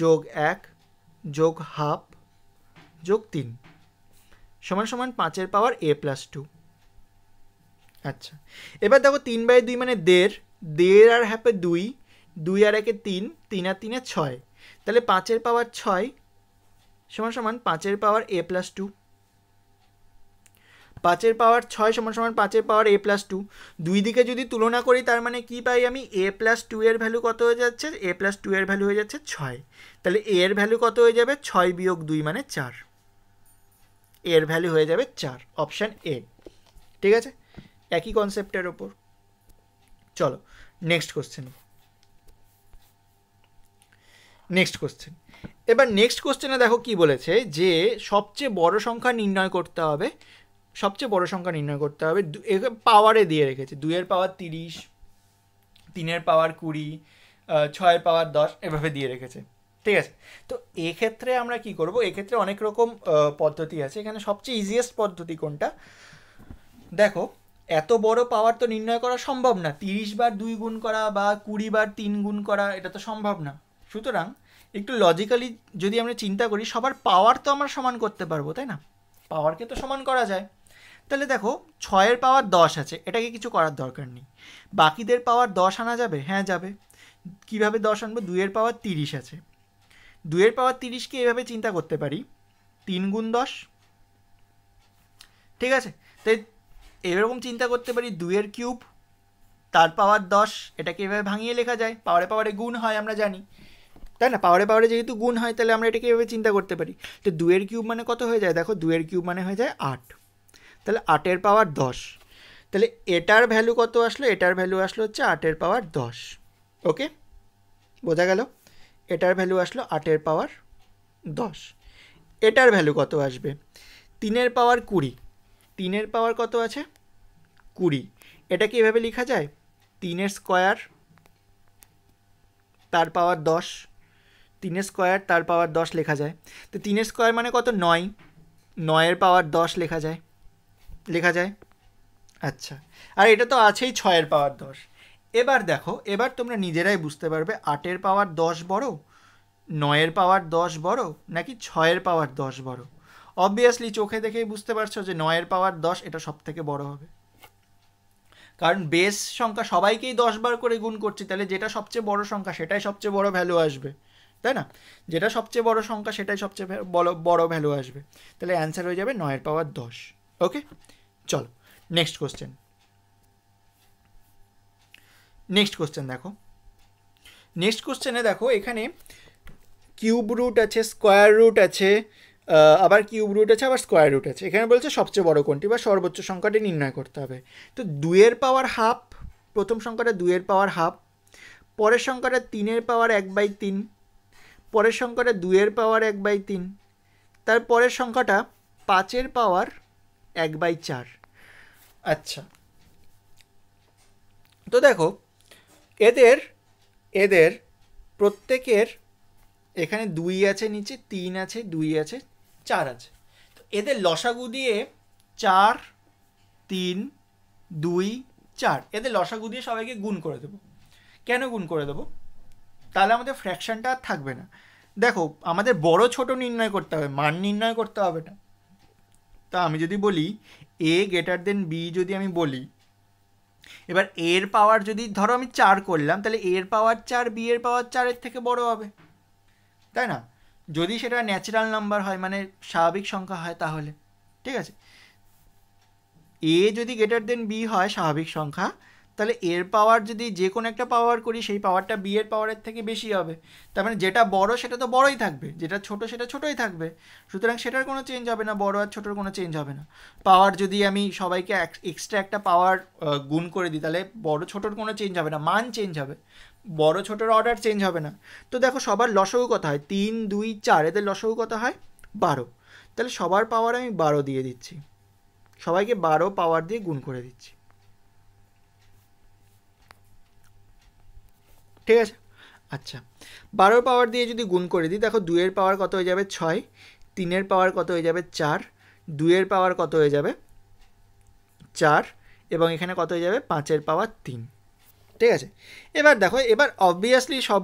যোগ এক যোগ হাফ যোগ তিন সমান সমান পাঁচের পাওয়ার এ প্লাস টু আচ্ছা এবার দেখো তিন বাই দুই মানে দেড় দেড় আর হ্যাপে দুই দুই আর একে তিন তিন আর তিনে ছয় তাহলে পাঁচের পাওয়ার ছয় সমান সমান পাঁচের পাওয়ার এ প্লাস টু পাঁচের পাওয়ার ছয় সমান সমান পাঁচের পাওয়ার এ প্লাস টু দুই দিকে যদি তুলনা করি তার মানে কি পাই আমি এ প্লাস টু এর ভ্যালু কত হয়ে যাচ্ছে এ প্লাস টু এর ভ্যালু হয়ে যাচ্ছে ছয় তাহলে এ এর ভ্যালু কত হয়ে যাবে ছয় বিয়োগ দুই মানে চার এর ভ্যালু হয়ে যাবে চার অপশান এ ঠিক আছে একই কনসেপ্টের ওপর চলো নেক্সট কোশ্চেন নেক্সট কোশ্চেন এবার নেক্সট কোশ্চেনে দেখো কি বলেছে যে সবচেয়ে বড় সংখ্যা নির্ণয় করতে হবে সবচেয়ে বড় সংখ্যা নির্ণয় করতে হবে পাওয়ারে দিয়ে রেখেছে দুইয়ের পাওয়ার তিরিশ তিনের পাওয়ার কুড়ি ছয়ের পাওয়ার দশ এভাবে দিয়ে রেখেছে ঠিক আছে তো এক্ষেত্রে আমরা কি করব এক্ষেত্রে অনেক রকম পদ্ধতি আছে এখানে সবচেয়ে ইজিয়েস্ট পদ্ধতি কোনটা দেখো এত বড় পাওয়ার তো নির্ণয় করা সম্ভব না তিরিশ বার দুই গুণ করা বা কুড়ি বার তিন গুণ করা এটা তো সম্ভব না সুতরাং একটু লজিক্যালি যদি আমরা চিন্তা করি সবার পাওয়ার তো আমরা সমান করতে পারবো তাই না পাওয়ারকে তো সমান করা যায় তাহলে দেখো ছয়ের পাওয়ার দশ আছে এটাকে কিছু করার দরকার নেই বাকিদের পাওয়ার দশ আনা যাবে হ্যাঁ যাবে কিভাবে দশ আনবো দুইয়ের পাওয়ার তিরিশ আছে দুইয়ের পাওয়ার তিরিশকে এভাবে চিন্তা করতে পারি তিন গুণ দশ ঠিক আছে তাই এরকম চিন্তা করতে পারি দুইয়ের কিউব তার পাওয়ার দশ এটাকে এভাবে ভাঙিয়ে লেখা যায় পাওয়ারে পাওয়ারে গুণ হয় আমরা জানি তাই না পাওয়ারে পাওয়ারে যেহেতু গুণ হয় তাহলে আমরা এটাকে এভাবে চিন্তা করতে পারি তো দুয়ের কিউব মানে কত হয়ে যায় দেখো দুয়ের কিউব মানে হয়ে যায় আট তাহলে আটের পাওয়ার দশ তাহলে এটার ভ্যালু কত আসলো এটার ভ্যালু আসলো হচ্ছে আটের পাওয়ার দশ ওকে বোঝা গেল এটার ভ্যালু আসলো আটের পাওয়ার দশ এটার ভ্যালু কত আসবে তিনের পাওয়ার কুড়ি তিনের পাওয়ার কত আছে কুড়ি এটা কি এভাবে লেখা যায় তিনের স্কোয়ার তার পাওয়ার দশ তিনের স্কোয়ার তার পাওয়ার দশ লেখা যায় তো তিনের স্কোয়ার মানে কত নয় নয়ের পাওয়ার দশ লেখা যায় লেখা যায় আচ্ছা আর এটা তো আছেই ছয়ের পাওয়ার দশ এবার দেখো এবার তোমরা নিজেরাই বুঝতে পারবে আটের পাওয়ার দশ বড় নয়ের পাওয়ার দশ বড় নাকি ছয়ের পাওয়ার দশ বড় অবভিয়াসলি চোখে দেখেই বুঝতে পারছো যে নয়ের পাওয়ার দশ এটা সব থেকে বড় হবে কারণ বেস সংখ্যা সবাইকেই দশ বার করে গুণ করছি তাহলে যেটা সবচেয়ে বড় সংখ্যা সেটাই সবচেয়ে বড় ভ্যালু আসবে তাই না যেটা সবচেয়ে বড় সংখ্যা সেটাই সবচেয়ে বড় বড় ভ্যালু আসবে তাহলে অ্যান্সার হয়ে যাবে নয়ের পাওয়ার দশ ওকে চলো নেক্সট কোশ্চেন নেক্সট কোশ্চেন দেখো নেক্সট কোশ্চেনে দেখো এখানে কিউব রুট আছে স্কোয়ার রুট আছে আবার কিউব রুট আছে আবার স্কোয়ার রুট আছে এখানে বলছে সবচেয়ে বড় কোনটি বা সর্বোচ্চ সংখ্যাটি নির্ণয় করতে হবে তো দুয়ের পাওয়ার হাফ প্রথম সংখ্যাটা দুয়ের পাওয়ার হাফ পরের সংখ্যাটা তিনের পাওয়ার এক বাই তিন পরের সংখ্যাটা দুয়ের পাওয়ার এক বাই তিন তার পরের সংখ্যাটা পাঁচের পাওয়ার এক বাই চার আচ্ছা তো দেখো এদের এদের প্রত্যেকের এখানে দুই আছে নিচে তিন আছে দুই আছে চার আছে তো এদের লসাগু দিয়ে চার তিন দুই চার এদের লসাগু দিয়ে সবাইকে গুণ করে দেবো কেন গুণ করে দেবো তাহলে আমাদের ফ্র্যাকশানটা আর থাকবে না দেখো আমাদের বড় ছোট নির্ণয় করতে হবে মান নির্ণয় করতে হবে না তা আমি যদি বলি এ গ্রেটার দেন বি যদি আমি বলি এবার এর পাওয়ার যদি ধরো আমি চার করলাম তাহলে এর পাওয়ার চার বি এর পাওয়ার চারের থেকে বড় হবে তাই না যদি সেটা ন্যাচারাল নাম্বার হয় মানে স্বাভাবিক সংখ্যা হয় তাহলে ঠিক আছে এ যদি গ্রেটার দেন বি হয় স্বাভাবিক সংখ্যা তাহলে এর পাওয়ার যদি যে কোনো একটা পাওয়ার করি সেই পাওয়ারটা বি এর পাওয়ারের থেকে বেশি হবে তার মানে যেটা বড় সেটা তো বড়ই থাকবে যেটা ছোট সেটা ছোটই থাকবে সুতরাং সেটার কোনো চেঞ্জ হবে না বড় আর ছোটোর কোনো চেঞ্জ হবে না পাওয়ার যদি আমি সবাইকে এক্সট্রা একটা পাওয়ার গুণ করে দিই তাহলে বড় ছোটোর কোনো চেঞ্জ হবে না মান চেঞ্জ হবে বড় ছোটোর অর্ডার চেঞ্জ হবে না তো দেখো সবার লসগু কথা হয় তিন দুই চার এদের লসগু কথা হয় বারো তাহলে সবার পাওয়ার আমি বারো দিয়ে দিচ্ছি সবাইকে বারো পাওয়ার দিয়ে গুণ করে দিচ্ছি ঠিক আছে আচ্ছা বারোর পাওয়ার দিয়ে যদি গুণ করে দিই দেখো দুইয়ের পাওয়ার কত হয়ে যাবে ছয় তিনের পাওয়ার কত হয়ে যাবে চার দুইয়ের পাওয়ার কত হয়ে যাবে চার এবং এখানে কত হয়ে যাবে পাঁচের পাওয়ার তিন ঠিক আছে এবার দেখো এবার অবভিয়াসলি সব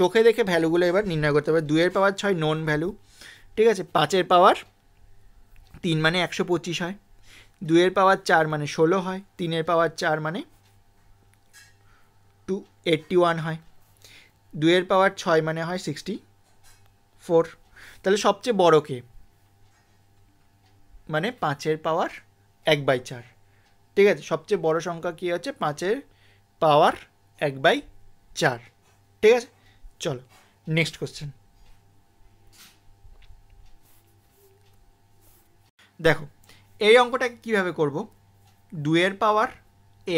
চোখে দেখে ভ্যালুগুলো এবার নির্ণয় করতে হবে দুইয়ের পাওয়ার ছয় নন ভ্যালু ঠিক আছে পাঁচের পাওয়ার তিন মানে একশো পঁচিশ হয় দুইয়ের পাওয়ার চার মানে ষোলো হয় তিনের পাওয়ার চার মানে এইট্টি ওয়ান হয় দুয়ের পাওয়ার ছয় মানে হয় সিক্সটি ফোর তাহলে সবচেয়ে বড় কে মানে পাঁচের পাওয়ার এক বাই চার ঠিক আছে সবচেয়ে বড় সংখ্যা কী হচ্ছে পাঁচের পাওয়ার এক বাই চার ঠিক আছে চলো নেক্সট কোশ্চেন দেখো এই অঙ্কটাকে কীভাবে করব দুয়ের পাওয়ার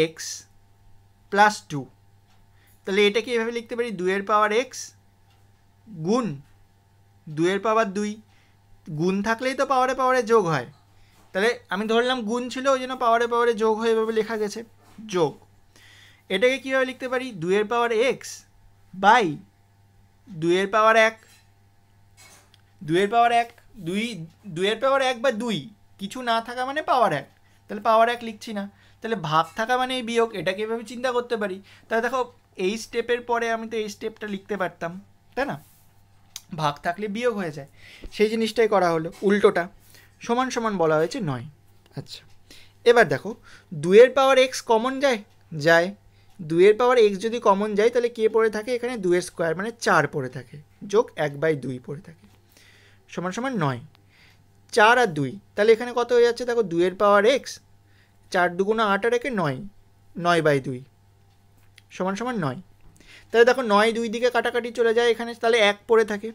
এক্স প্লাস টু তাহলে এটাকে এভাবে লিখতে পারি দুয়ের পাওয়ার এক্স গুণ দুয়ের পাওয়ার দুই গুণ থাকলেই তো পাওয়ারে পাওয়ারে যোগ হয় তাহলে আমি ধরলাম গুণ ছিল ওই জন্য পাওয়ারে পাওয়ারে যোগ হয় এভাবে লেখা গেছে যোগ এটাকে কীভাবে লিখতে পারি দুয়ের পাওয়ার এক্স বাই দুয়ের পাওয়ার এক দুয়ের পাওয়ার এক দুই দুয়ের পাওয়ার এক বা দুই কিছু না থাকা মানে পাওয়ার এক তাহলে পাওয়ার এক লিখছি না তাহলে ভাব থাকা মানে এই বিয়োগ এটাকে এভাবে চিন্তা করতে পারি তাহলে দেখো এই স্টেপের পরে আমি তো এই স্টেপটা লিখতে পারতাম তাই না ভাগ থাকলে বিয়োগ হয়ে যায় সেই জিনিসটাই করা হলো উল্টোটা সমান সমান বলা হয়েছে নয় আচ্ছা এবার দেখো দুয়ের পাওয়ার এক্স কমন যায় যায় দুয়ের পাওয়ার এক্স যদি কমন যায় তাহলে কে পড়ে থাকে এখানে দুয়ের স্কোয়ার মানে চার পড়ে থাকে যোগ এক বাই দুই পড়ে থাকে সমান সমান নয় চার আর দুই তাহলে এখানে কত হয়ে যাচ্ছে দেখো দুয়ের পাওয়ার এক্স চার দুগুণা আট আর একে নয় নয় বাই দুই সমান সমান নয় তাহলে দেখো নয় দুই দিকে কাটাকাটি চলে যায় এখানে তাহলে এক পড়ে থাকে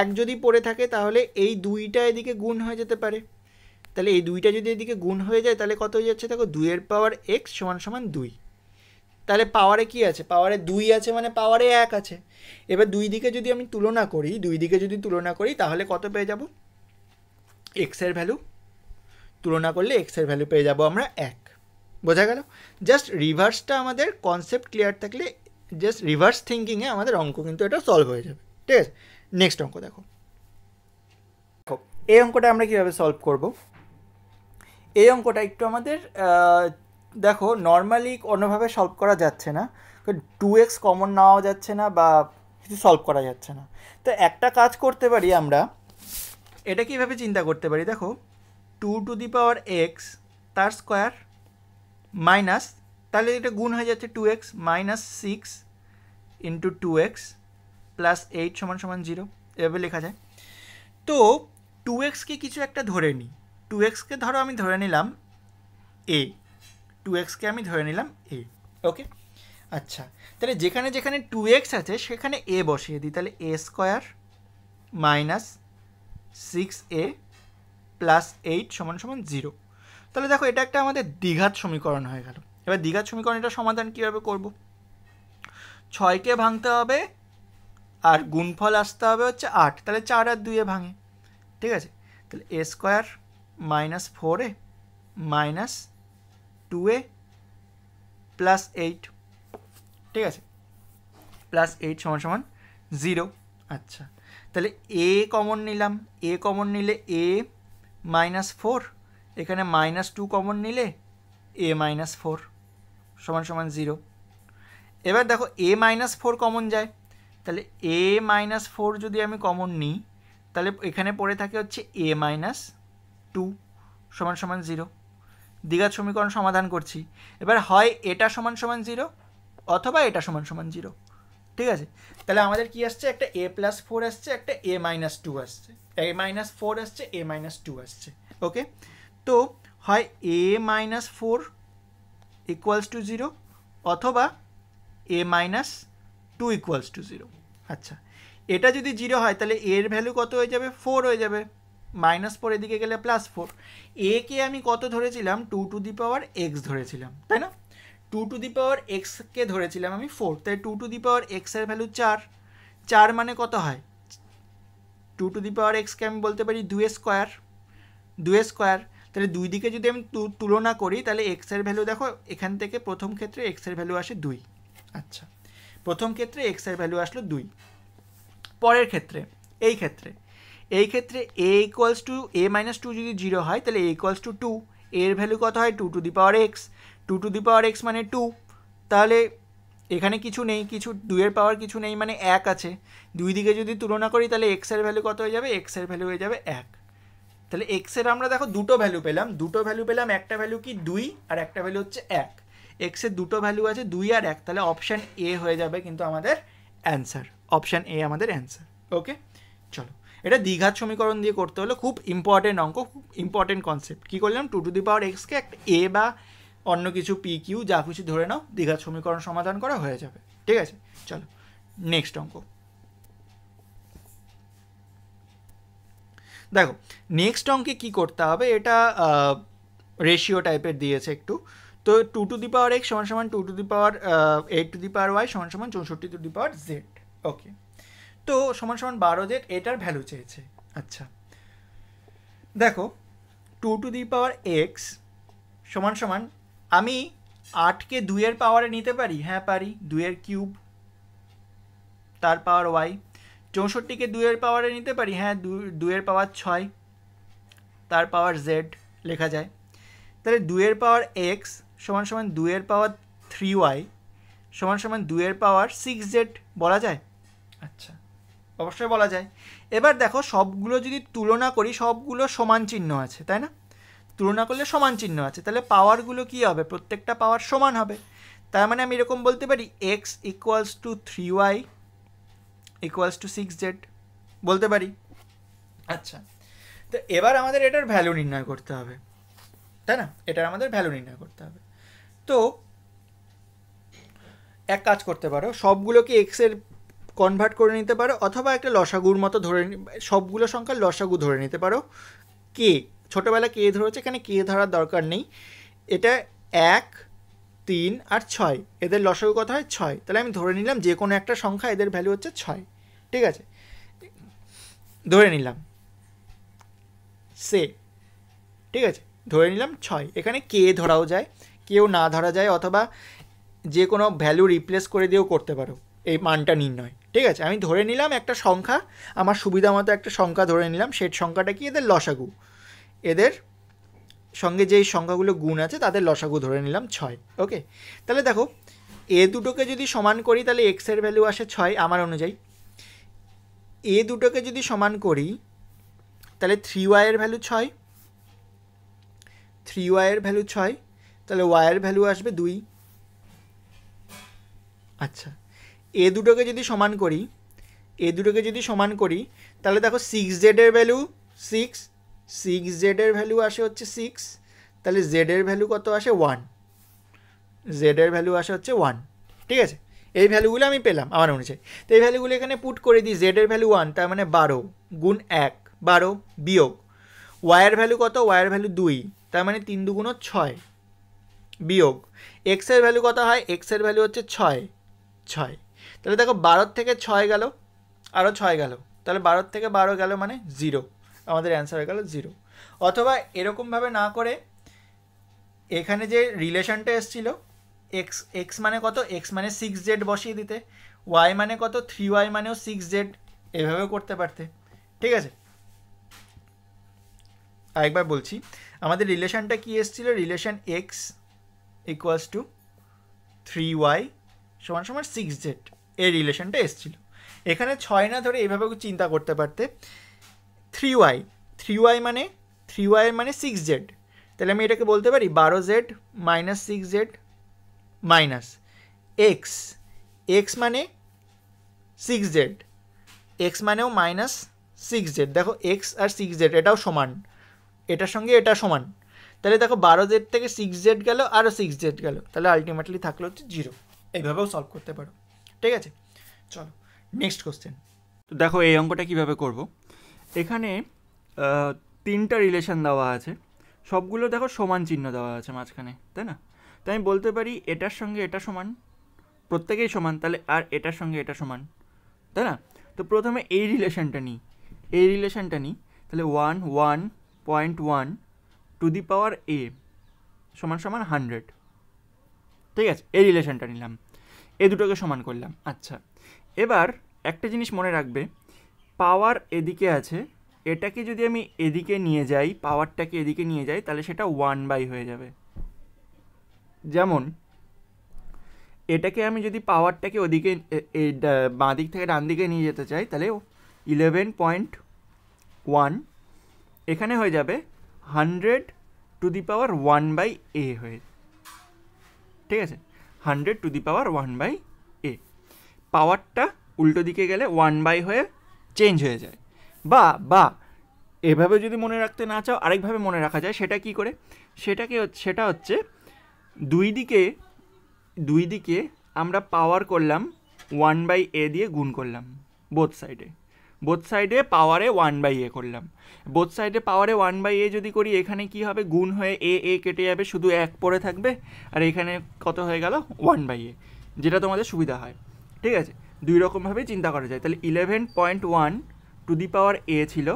এক যদি পড়ে থাকে তাহলে এই দুইটা এদিকে গুণ হয়ে যেতে পারে তাহলে এই দুইটা যদি এদিকে গুণ হয়ে যায় তাহলে কত হয়ে যাচ্ছে দেখো দুইয়ের পাওয়ার এক্স সমান সমান দুই তাহলে পাওয়ারে কি আছে পাওয়ারে দুই আছে মানে পাওয়ারে এক আছে এবার দুই দিকে যদি আমি তুলনা করি দুই দিকে যদি তুলনা করি তাহলে কত পেয়ে যাব এক্সের ভ্যালু তুলনা করলে এক্সের ভ্যালু পেয়ে যাব আমরা এক বোঝা গেল জাস্ট রিভার্সটা আমাদের কনসেপ্ট ক্লিয়ার থাকলে জাস্ট রিভার্স থিঙ্কিংয়ে আমাদের অঙ্ক কিন্তু এটা সলভ হয়ে যাবে ঠিক আছে নেক্সট অঙ্ক দেখো এই অঙ্কটা আমরা কীভাবে সলভ করব এই অঙ্কটা একটু আমাদের দেখো নর্মালি অন্যভাবে সলভ করা যাচ্ছে না টু এক্স কমন নেওয়া যাচ্ছে না বা কিছু সলভ করা যাচ্ছে না তো একটা কাজ করতে পারি আমরা এটা কীভাবে চিন্তা করতে পারি দেখো two to the power x তার স্কোয়ার মাইনাস তাহলে এটা গুণ হয়ে যাচ্ছে two x minus six into two x plus eight সমান সমান জিরো এভাবে লেখা যায় তো টু এক্সকে কিছু একটা ধরে নিই টু এক্সকে ধরো আমি ধরে নিলাম এ টু এক্সকে আমি ধরে নিলাম এ ওকে আচ্ছা তাহলে যেখানে যেখানে টু এক্স আছে সেখানে এ বসিয়ে দিই তাহলে a square minus six a plus eight সমান সমান জিরো তাহলে দেখো এটা একটা আমাদের দ্বিঘাত সমীকরণ হয়ে গেল এবার দ্বিঘাত সমীকরণ এটা সমাধান কীভাবে করব ছয়কে ভাঙতে হবে আর গুণফল আসতে হবে হচ্ছে আট তাহলে চার আর দুয়ে ভাঙে ঠিক আছে তাহলে a square minus four a minus two a plus eight ঠিক আছে প্লাস এইট সমান সমান জিরো আচ্ছা তাহলে এ কমন নিলাম এ কমন নিলে এ মাইনাস ফোর এখানে মাইনাস টু কমন নিলে এ মাইনাস ফোর সমান সমান জিরো এবার দেখো এ মাইনাস ফোর কমন যায় তাহলে এ মাইনাস ফোর যদি আমি কমন নিই তাহলে এখানে পড়ে থাকে হচ্ছে এ মাইনাস টু সমান সমান জিরো দ্বিঘাত সমীকরণ সমাধান করছি এবার হয় এটা সমান সমান জিরো অথবা এটা সমান সমান জিরো ঠিক আছে তাহলে আমাদের কি আসছে একটা এ প্লাস ফোর আসছে একটা এ মাইনাস টু আসছে এ মাইনাস ফোর আসছে এ মাইনাস টু আসছে ওকে তো হয় a minus four equals to zero অথবা a minus two equals to zero আচ্ছা এটা যদি জিরো হয় তাহলে এর ভ্যালু কত হয়ে যাবে ফোর হয়ে যাবে মাইনাস ফোর এদিকে গেলে প্লাস ফোর এ কে আমি কত ধরেছিলাম two to the power x ধরেছিলাম তাই না টু টু দি পাওয়ার এক্সকে ধরেছিলাম আমি ফোর তাই টু টু দি পাওয়ার এক্সের ভ্যালু চার চার মানে কত হয় টু টু দি পাওয়ার এক্সকে আমি বলতে পারি দুয়ে স্কোয়ার দুয়ে স্কোয়ার তাহলে দুই দিকে যদি আমি তুলনা করি তাহলে এক্সের ভ্যালু দেখো এখান থেকে প্রথম ক্ষেত্রে এক্সের ভ্যালু আসে দুই আচ্ছা প্রথম ক্ষেত্রে এক্সের ভ্যালু আসলো দুই পরের ক্ষেত্রে এই ক্ষেত্রে এই ক্ষেত্রে a equals to a minus two যদি জিরো হয় তাহলে এ ইকুয়ালস টু টু এর ভ্যালু কত হয় two to the power x two to the power x মানে টু তাহলে এখানে কিছু নেই কিছু দুইয়ের পাওয়ার কিছু নেই মানে এক আছে দুই দিকে যদি তুলনা করি তাহলে এক্সের ভ্যালু কত হয়ে যাবে এক্সের ভ্যালু হয়ে যাবে এক তাহলে এক্সের আমরা দেখো দুটো ভ্যালু পেলাম দুটো ভ্যালু পেলাম একটা ভ্যালু কি দুই আর একটা ভ্যালু হচ্ছে এক এক্সের দুটো ভ্যালু আছে দুই আর এক তাহলে অপশান এ হয়ে যাবে কিন্তু আমাদের অ্যান্সার অপশান এ আমাদের অ্যান্সার ওকে চলো এটা দীঘার সমীকরণ দিয়ে করতে হলো খুব ইম্পর্টেন্ট অঙ্ক খুব ইম্পর্টেন্ট কনসেপ্ট কী করলাম টু টু দি পাওয়ার এক্সকে একটা এ বা অন্য কিছু পি কিউ যা কিছু ধরে নাও দীঘার সমীকরণ সমাধান করা হয়ে যাবে ঠিক আছে চলো নেক্সট অঙ্ক দেখো নেক্সট অঙ্কে কি করতে হবে এটা রেশিও টাইপের দিয়েছে একটু তো two to the power x সমান সমান two to the power eight to the power y সমান সমান চৌষট্টি টু দি পাওয়ার জেড ওকে তো সমান সমান বারো জেড এটার ভ্যালু চেয়েছে আচ্ছা দেখো two to the power x সমান সমান আমি আটকে দুইয়ের পাওয়ারে নিতে পারি হ্যাঁ পারি দুইয়ের কিউব তার পাওয়ার ওয়াই চৌষট্টিকে দুয়ের পাওয়ারে নিতে পারি হ্যাঁ দুয়ের পাওয়ার ছয় তার পাওয়ার জেড লেখা যায় তাহলে দুয়ের পাওয়ার এক্স সমান সমান দুয়ের পাওয়ার থ্রি ওয়াই সমান সমান দুয়ের পাওয়ার সিক্স জেড বলা যায় আচ্ছা অবশ্যই বলা যায় এবার দেখো সবগুলো যদি তুলনা করি সবগুলো সমান চিহ্ন আছে তাই না তুলনা করলে সমান চিহ্ন আছে তাহলে পাওয়ারগুলো কী হবে প্রত্যেকটা পাওয়ার সমান হবে তার মানে আমি এরকম বলতে পারি x equals to three y equals to six z বলতে পারি আচ্ছা তো এবার আমাদের এটার ভ্যালু নির্ণয় করতে হবে তাই না এটার আমাদের ভ্যালু নির্ণয় করতে হবে তো এক কাজ করতে পারো সবগুলোকে এক্সের কনভার্ট করে নিতে পারো অথবা একটা লসাগুর মতো ধরে সবগুলো সংখ্যার লসাগু ধরে নিতে পারো কে ছোটোবেলা কে ধরেছে এখানে কে ধরার দরকার নেই এটা এক তিন আর ছয় এদের লসগু কথা হয় ছয় তাহলে আমি ধরে নিলাম যে কোনো একটা সংখ্যা এদের ভ্যালু হচ্ছে ছয় ঠিক আছে ধরে নিলাম সে ঠিক আছে ধরে নিলাম ছয় এখানে কে ধরাও যায় কেউ না ধরা যায় অথবা যে কোনো ভ্যালু রিপ্লেস করে দিয়েও করতে পারো এই মানটা নির্ণয় ঠিক আছে আমি ধরে নিলাম একটা সংখ্যা আমার সুবিধা মতো একটা সংখ্যা ধরে নিলাম সেই সংখ্যাটা কি এদের লসাগু এদের সঙ্গে যেই সংখ্যাগুলো গুণ আছে তাদের লসাগু ধরে নিলাম ছয় ওকে তাহলে দেখো এ দুটোকে যদি সমান করি তাহলে এক্সের ভ্যালু আসে ছয় আমার অনুযায়ী এ দুটোকে যদি সমান করি তাহলে থ্রি ওয়াইয়ের ভ্যালু ছয় থ্রি ওয়াইয়ের ভ্যালু ছয় তাহলে ওয়াইয়ের ভ্যালু আসবে দুই আচ্ছা এ দুটোকে যদি সমান করি এ দুটোকে যদি সমান করি তাহলে দেখো সিক্স জেডের ভ্যালু সিক্স সিক্স জেডের ভ্যালু আসে হচ্ছে সিক্স তাহলে জেডের ভ্যালু কত আসে ওয়ান জেডের ভ্যালু আসে হচ্ছে ওয়ান ঠিক আছে এই ভ্যালুগুলো আমি পেলাম আমার মনে হচ্ছে তো এই ভ্যালুগুলো এখানে পুট করে দিই জেডের ভ্যালু ওয়ান তার মানে বারো গুণ এক বারো বিয়োগ ওয়ার ভ্যালু কত ওয়ার ভ্যালু দুই তার মানে তিন দুগুণ ছয় বিয়োগ এক্সের ভ্যালু কত হয় এক্সের ভ্যালু হচ্ছে ছয় ছয় তাহলে দেখো বারোর থেকে ছয় গেল আরও ছয় গেল তাহলে বারোর থেকে বারো গেল মানে জিরো আমাদের অ্যান্সার হয়ে গেল জিরো অথবা এরকমভাবে না করে এখানে যে রিলেশনটা এসছিল এক্স এক্স মানে কত এক্স মানে সিক্স জেড বসিয়ে দিতে ওয়াই মানে কত থ্রি ওয়াই মানেও সিক্স জেড এভাবেও করতে পারতে ঠিক আছে আরেকবার বলছি আমাদের রিলেশনটা কী এসেছিল relation x equals to three y সমান সমান সিক্স জেড এই রিলেশনটা এসেছিল এখানে ছয় না ধরে এভাবে চিন্তা করতে পারতে থ্রি ওয়াই থ্রি ওয়াই মানে থ্রি ওয়াই মানে সিক্স জেড তাহলে আমি এটাকে বলতে পারি বারো z minus six z minus x x মানে সিক্স জেড এক্স মানেও মাইনাস সিক্স জেড দেখো এক্স আর সিক্স জেড এটাও সমান এটার সঙ্গে এটা সমান তাহলে দেখো বারো জেড থেকে সিক্স জেড গেল আরও সিক্স জেড গেল তাহলে আলটিমেটলি থাকলো হচ্ছে জিরো এইভাবেও সলভ করতে পারো ঠিক আছে চলো নেক্সট কোশ্চেন তো দেখো এই অঙ্কটা কীভাবে করবো এখানে তিনটা রিলেশন দেওয়া আছে সবগুলো দেখো সমান চিহ্ন দেওয়া আছে মাঝখানে তাই না তাই আমি বলতে পারি এটার সঙ্গে এটা সমান প্রত্যেকেই সমান তাহলে আর এটার সঙ্গে এটা সমান তাই না তো প্রথমে এই রিলেশনটা নিই এই রিলেশনটা নিই তাহলে one one point one to the power a সমান সমান হান্ড্রেড ঠিক আছে এই রিলেশনটা নিলাম এ দুটোকে সমান করলাম আচ্ছা এবার একটা জিনিস মনে রাখবে পাওয়ার এদিকে আছে এটাকে যদি আমি এদিকে নিয়ে যাই পাওয়ারটাকে এদিকে নিয়ে যাই তাহলে সেটা ওয়ান বাই হয়ে যাবে যেমন এটাকে আমি যদি পাওয়ারটাকে ওদিকে বাঁ দিক থেকে ডান দিকে নিয়ে যেতে চাই তাহলে ইলেভেন পয়েন্ট ওয়ান এখানে হয়ে যাবে hundred to the power one by a হয়ে ঠিক আছে hundred to the power one by a পাওয়ারটা উল্টো দিকে গেলে ওয়ান বাই হয়ে চেঞ্জ হয়ে যায় বা বা এভাবে যদি মনে রাখতে না চাও আরেকভাবে মনে রাখা যায় সেটা কি করে সেটাকে সেটা হচ্ছে দুই দিকে দুই দিকে আমরা পাওয়ার করলাম ওয়ান বাই এ দিয়ে গুণ করলাম বোথ সাইডে বোথ সাইডে পাওয়ারে ওয়ান বাই এ করলাম বোথ সাইডে পাওয়ারে ওয়ান বাই এ যদি করি এখানে কি হবে গুণ হয়ে এ এ কেটে যাবে শুধু এক পড়ে থাকবে আর এখানে কত হয়ে গেল ওয়ান বাই এ যেটা তোমাদের সুবিধা হয় ঠিক আছে দুই রকমভাবে চিন্তা করা যায় তাহলে eleven point one to the power a ছিল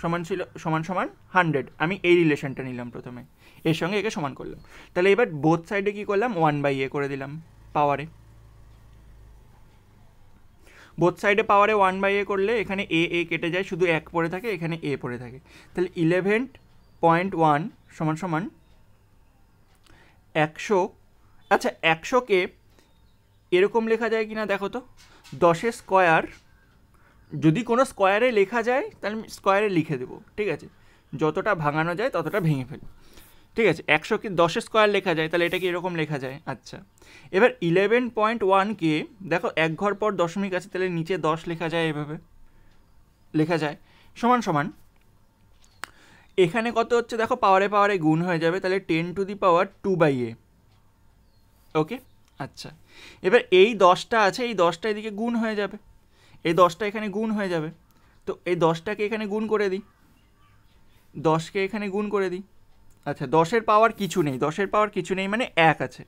সমান ছিল সমান সমান হান্ড্রেড আমি এই রিলেশনটা নিলাম প্রথমে এর সঙ্গে একে সমান করলাম তাহলে এবার বোথ সাইডে কী করলাম ওয়ান বাই এ করে দিলাম পাওয়ারে বোথ সাইডে পাওয়ারে ওয়ান বাই এ করলে এখানে এ এ কেটে যায় শুধু এক পড়ে থাকে এখানে এ পড়ে থাকে তাহলে ইলেভেন পয়েন্ট ওয়ান সমান সমান একশো আচ্ছা একশোকে এরকম লেখা যায় কি না দেখো তো দশে স্কোয়ার যদি কোনো স্কোয়ারে লেখা যায় তাহলে আমি স্কোয়ারে লিখে দেবো ঠিক আছে যতটা ভাঙানো যায় ততটা ভেঙে ফেল ঠিক আছে একশো কি দশে স্কোয়ার লেখা যায় তাহলে এটা কি এরকম লেখা যায় আচ্ছা এবার ইলেভেন পয়েন্ট ওয়ানকে দেখো এক ঘর পর দশমিক আছে তাহলে নিচে দশ লেখা যায় এভাবে লেখা যায় সমান সমান এখানে কত হচ্ছে দেখো পাওয়ারে পাওয়ারে গুণ হয়ে যাবে তাহলে ten to the power two by a okay আচ্ছা এবার এই দশটা আছে এই দশটা এদিকে গুণ হয়ে যাবে এই দশটা এখানে গুণ হয়ে যাবে তো এই দশটাকে এখানে গুণ করে দিই দশকে এখানে গুণ করে দিই আচ্ছা দশের পাওয়ার কিছু নেই দশের পাওয়ার কিছু নেই মানে এক আছে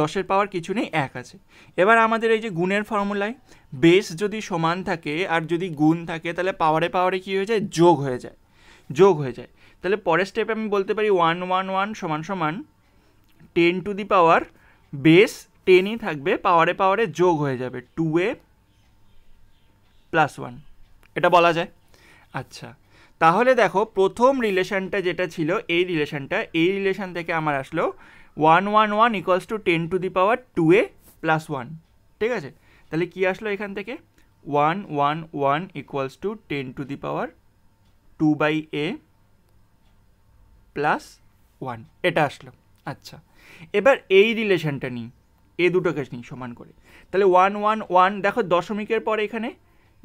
দশের পাওয়ার কিছু নেই এক আছে এবার আমাদের এই যে গুণের ফর্মুলায় বেস যদি সমান থাকে আর যদি গুণ থাকে তাহলে পাওয়ারে পাওয়ারে কী হয়ে যায় যোগ হয়ে যায় যোগ হয়ে যায় তাহলে পরের স্টেপে আমি বলতে পারি ওয়ান ওয়ান ওয়ান সমান সমান ten to the power base টেনই থাকবে পাওয়ারে পাওয়ারে যোগ হয়ে যাবে টু এ প্লাস ওয়ান এটা বলা যায় আচ্ছা তাহলে দেখো প্রথম রিলেশানটা যেটা ছিল এই রিলেশানটা এই রিলেশান থেকে আমার আসলো one one one equals to ten to the power two a plus one ঠিক আছে তাহলে কি আসলো এখান থেকে one one one equals to ten to the power two by a plus one এটা আসলো আচ্ছা এবার এই রিলেশনটা নিই এ দুটোকে নিই সমান করে তাহলে ওয়ান ওয়ান ওয়ান দেখো দশমিকের পর এখানে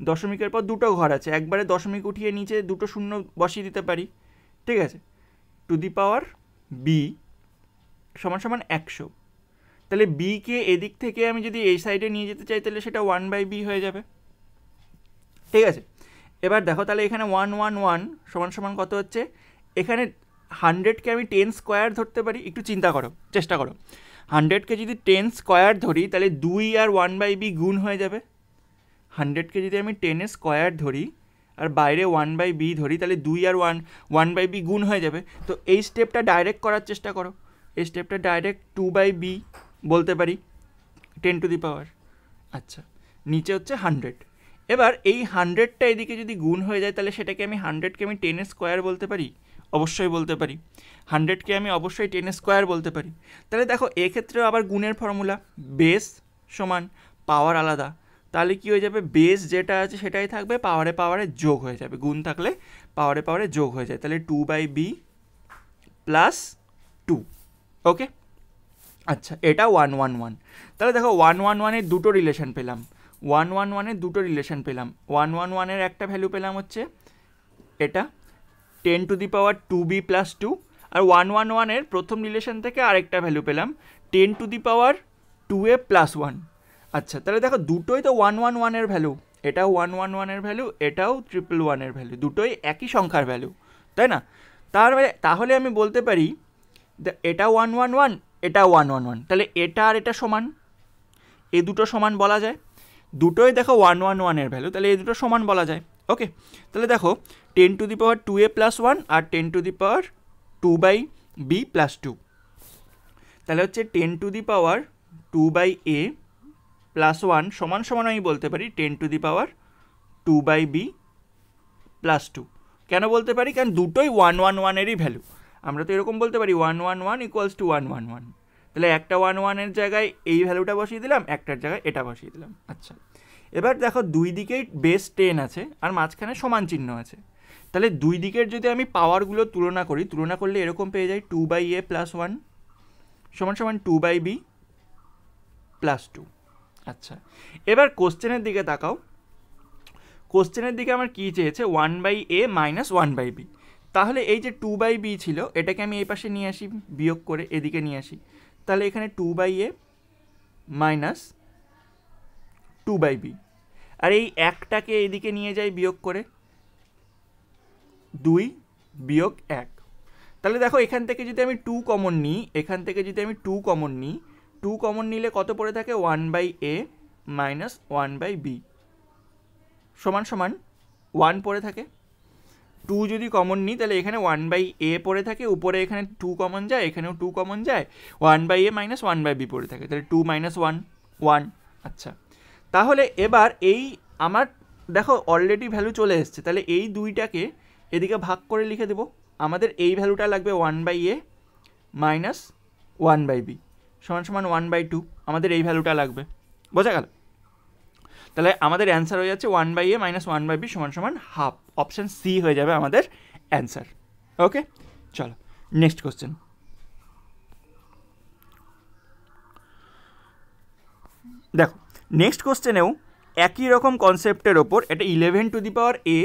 দশমিকের পর দুটো ঘর আছে একবারে দশমিক উঠিয়ে নিচে দুটো শূন্য বসিয়ে দিতে পারি ঠিক আছে টু দি পাওয়ার বি সমান সমান একশো তাহলে বিকে এদিক থেকে আমি যদি এই সাইডে নিয়ে যেতে চাই তাহলে সেটা ওয়ান বাই বি হয়ে যাবে ঠিক আছে এবার দেখো তাহলে এখানে ওয়ান ওয়ান ওয়ান সমান সমান কত হচ্ছে এখানে হান্ড্রেডকে আমি টেন স্কোয়ার ধরতে পারি একটু চিন্তা করো চেষ্টা করো হান্ড্রেডকে যদি টেন স্কোয়ার ধরি তাহলে দুই আর ওয়ান বাই বি গুণ হয়ে যাবে হান্ড্রেডকে যদি আমি টেনে স্কোয়ার ধরি আর বাইরে ওয়ান বাই বি ধরি তাহলে দুই আর ওয়ান ওয়ান বাই বি গুণ হয়ে যাবে তো এই স্টেপটা ডাইরেক্ট করার চেষ্টা করো এই স্টেপটা ডাইরেক্ট টু বাই বি বলতে পারি টেন টু দি পাওয়ার আচ্ছা নিচে হচ্ছে হান্ড্রেড এবার এই হান্ড্রেডটা এদিকে যদি গুণ হয়ে যায় তাহলে সেটাকে আমি হান্ড্রেডকে আমি টেনে স্কোয়ার বলতে পারি অবশ্যই বলতে পারি হান্ড্রেডকে আমি অবশ্যই টেন স্কোয়ার বলতে পারি তাহলে দেখো এক্ষেত্রেও আবার গুণের ফর্মুলা বেস সমান পাওয়ার আলাদা তাহলে কী হয়ে যাবে বেস যেটা আছে সেটাই থাকবে পাওয়ারে পাওয়ারে যোগ হয়ে যাবে গুণ থাকলে পাওয়ারে পাওয়ারে যোগ হয়ে যায় তাহলে two by b plus two okay আচ্ছা এটা ওয়ান ওয়ান ওয়ান তাহলে দেখো ওয়ান ওয়ান ওয়ানের দুটো রিলেশন পেলাম ওয়ান ওয়ান ওয়ানের দুটো রিলেশন পেলাম ওয়ান ওয়ান ওয়ানের একটা ভ্যালু পেলাম হচ্ছে এটা ten to the power two b plus two আর ওয়ান ওয়ান ওয়ানের প্রথম রিলেশন থেকে আরেকটা ভ্যালু পেলাম ten to the power two a plus one আচ্ছা তাহলে দেখো দুটোই তো ওয়ান ওয়ান ওয়ানের ভ্যালু এটাও ওয়ান ওয়ান ওয়ানের ভ্যালু এটাও ট্রিপল ওয়ানের ভ্যালু দুটোই একই সংখ্যার ভ্যালু তাই না তার তাহলে আমি বলতে পারি এটা ওয়ান ওয়ান ওয়ান এটা ওয়ান ওয়ান ওয়ান তাহলে এটা আর এটা সমান এ দুটো সমান বলা যায় দুটোই দেখো ওয়ান ওয়ান ওয়ানের ভ্যালু তাহলে এ দুটো সমান বলা যায় ওকে তাহলে দেখো ten to the power two a plus one আর ten to the power two by b plus two তাহলে হচ্ছে ten to the power two by a plus one সমান সমান আমি বলতে পারি ten to the power two by b plus two কেন বলতে পারি কারণ দুটোই ওয়ান ওয়ান ওয়ানেরই ভ্যালু আমরা তো এরকম বলতে পারি one one one equals to one one one তাহলে একটা ওয়ান ওয়ানের জায়গায় এই ভ্যালুটা বসিয়ে দিলাম একটার জায়গায় এটা বসিয়ে দিলাম আচ্ছা এবার দেখো দুই দিকেই বেস টেন আছে আর মাঝখানে সমান চিহ্ন আছে তাহলে দুই দিকের যদি আমি পাওয়ারগুলো তুলনা করি তুলনা করলে এরকম পেয়ে যাই two by a plus one সমান সমান two by b plus two আচ্ছা এবার কোশ্চেনের দিকে তাকাও কোশ্চেনের দিকে আমার কী চেয়েছে one by a minus one by b তাহলে এই যে টু বাই বি ছিল এটাকে আমি এই পাশে নিয়ে আসি বিয়োগ করে এদিকে নিয়ে আসি তাহলে এখানে two by a minus two by b আর এই একটাকে এদিকে নিয়ে যায় বিয়োগ করে দুই বিয়োগ এক তাহলে দেখো এখান থেকে যদি আমি টু কমন নিই এখান থেকে যদি আমি টু কমন নিই টু কমন নিলে কত পড়ে থাকে one by a minus one by b সমান সমান ওয়ান পড়ে থাকে টু যদি কমন নিই তাহলে এখানে ওয়ান বাই এ পড়ে থাকে উপরে এখানে টু কমন যায় এখানেও টু কমন যায় one by a minus one by b পড়ে থাকে তাহলে টু মাইনাস ওয়ান ওয়ান আচ্ছা তাহলে এবার এই আমার দেখো অলরেডি ভ্যালু চলে এসছে তাহলে এই দুইটাকে এদিকে ভাগ করে লিখে দেব আমাদের এই ভ্যালুটা লাগবে one by a minus one by b সমান সমান ওয়ান বাই টু আমাদের এই ভ্যালুটা লাগবে বোঝা গেল তাহলে আমাদের অ্যান্সার হয়ে যাচ্ছে one by a minus one by b সমান সমান হাফ অপশান সি হয়ে যাবে আমাদের অ্যান্সার ওকে চলো নেক্সট কোশ্চেন দেখো নেক্সট কোশ্চেনেও একই রকম কনসেপ্টের ওপর এটা eleven two the power a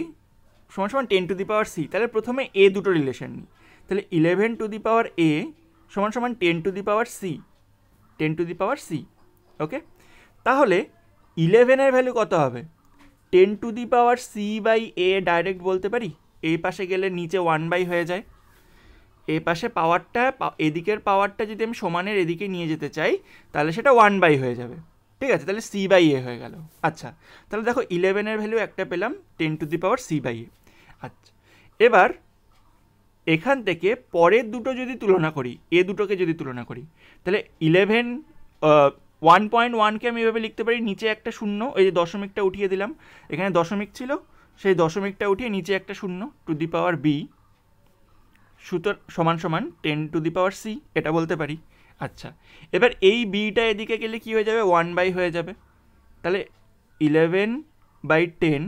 সমান সমান ten to the power c তাহলে প্রথমে এ দুটো রিলেশন নিই তাহলে eleven two the power a সমান সমান ten to the power c ten to the power c okay তাহলে ইলেভেনের ভ্যালু কত হবে ten to the power c by a direct বলতে পারি এ পাশে গেলে নিচে ওয়ান বাই হয়ে যায় এ পাশে পাওয়ারটা এদিকের পাওয়ারটা যদি আমি সমানের এদিকে নিয়ে যেতে চাই তাহলে সেটা ওয়ান বাই হয়ে যাবে ঠিক আছে তাহলে সি বাই এ হয়ে গেল আচ্ছা তাহলে দেখো ইলেভেনের ভ্যালু একটা পেলাম ten to the power c by a আচ্ছা এবার এখান থেকে পরের দুটো যদি তুলনা করি এ দুটোকে যদি তুলনা করি তাহলে ইলেভেন ওয়ান পয়েন্ট ওয়ানকে আমি এভাবে লিখতে পারি নিচে একটা শূন্য ওই যে দশমিকটা উঠিয়ে দিলাম এখানে দশমিক ছিল সেই দশমিকটা উঠিয়ে নিচে একটা শূন্য টু দি পাওয়ার বি সুতর সমান সমান ten to the power c এটা বলতে পারি আচ্ছা এবার এই বিটা এদিকে গেলে কি হয়ে যাবে ওয়ান বাই হয়ে যাবে তাহলে ইলেভেন বাই টেন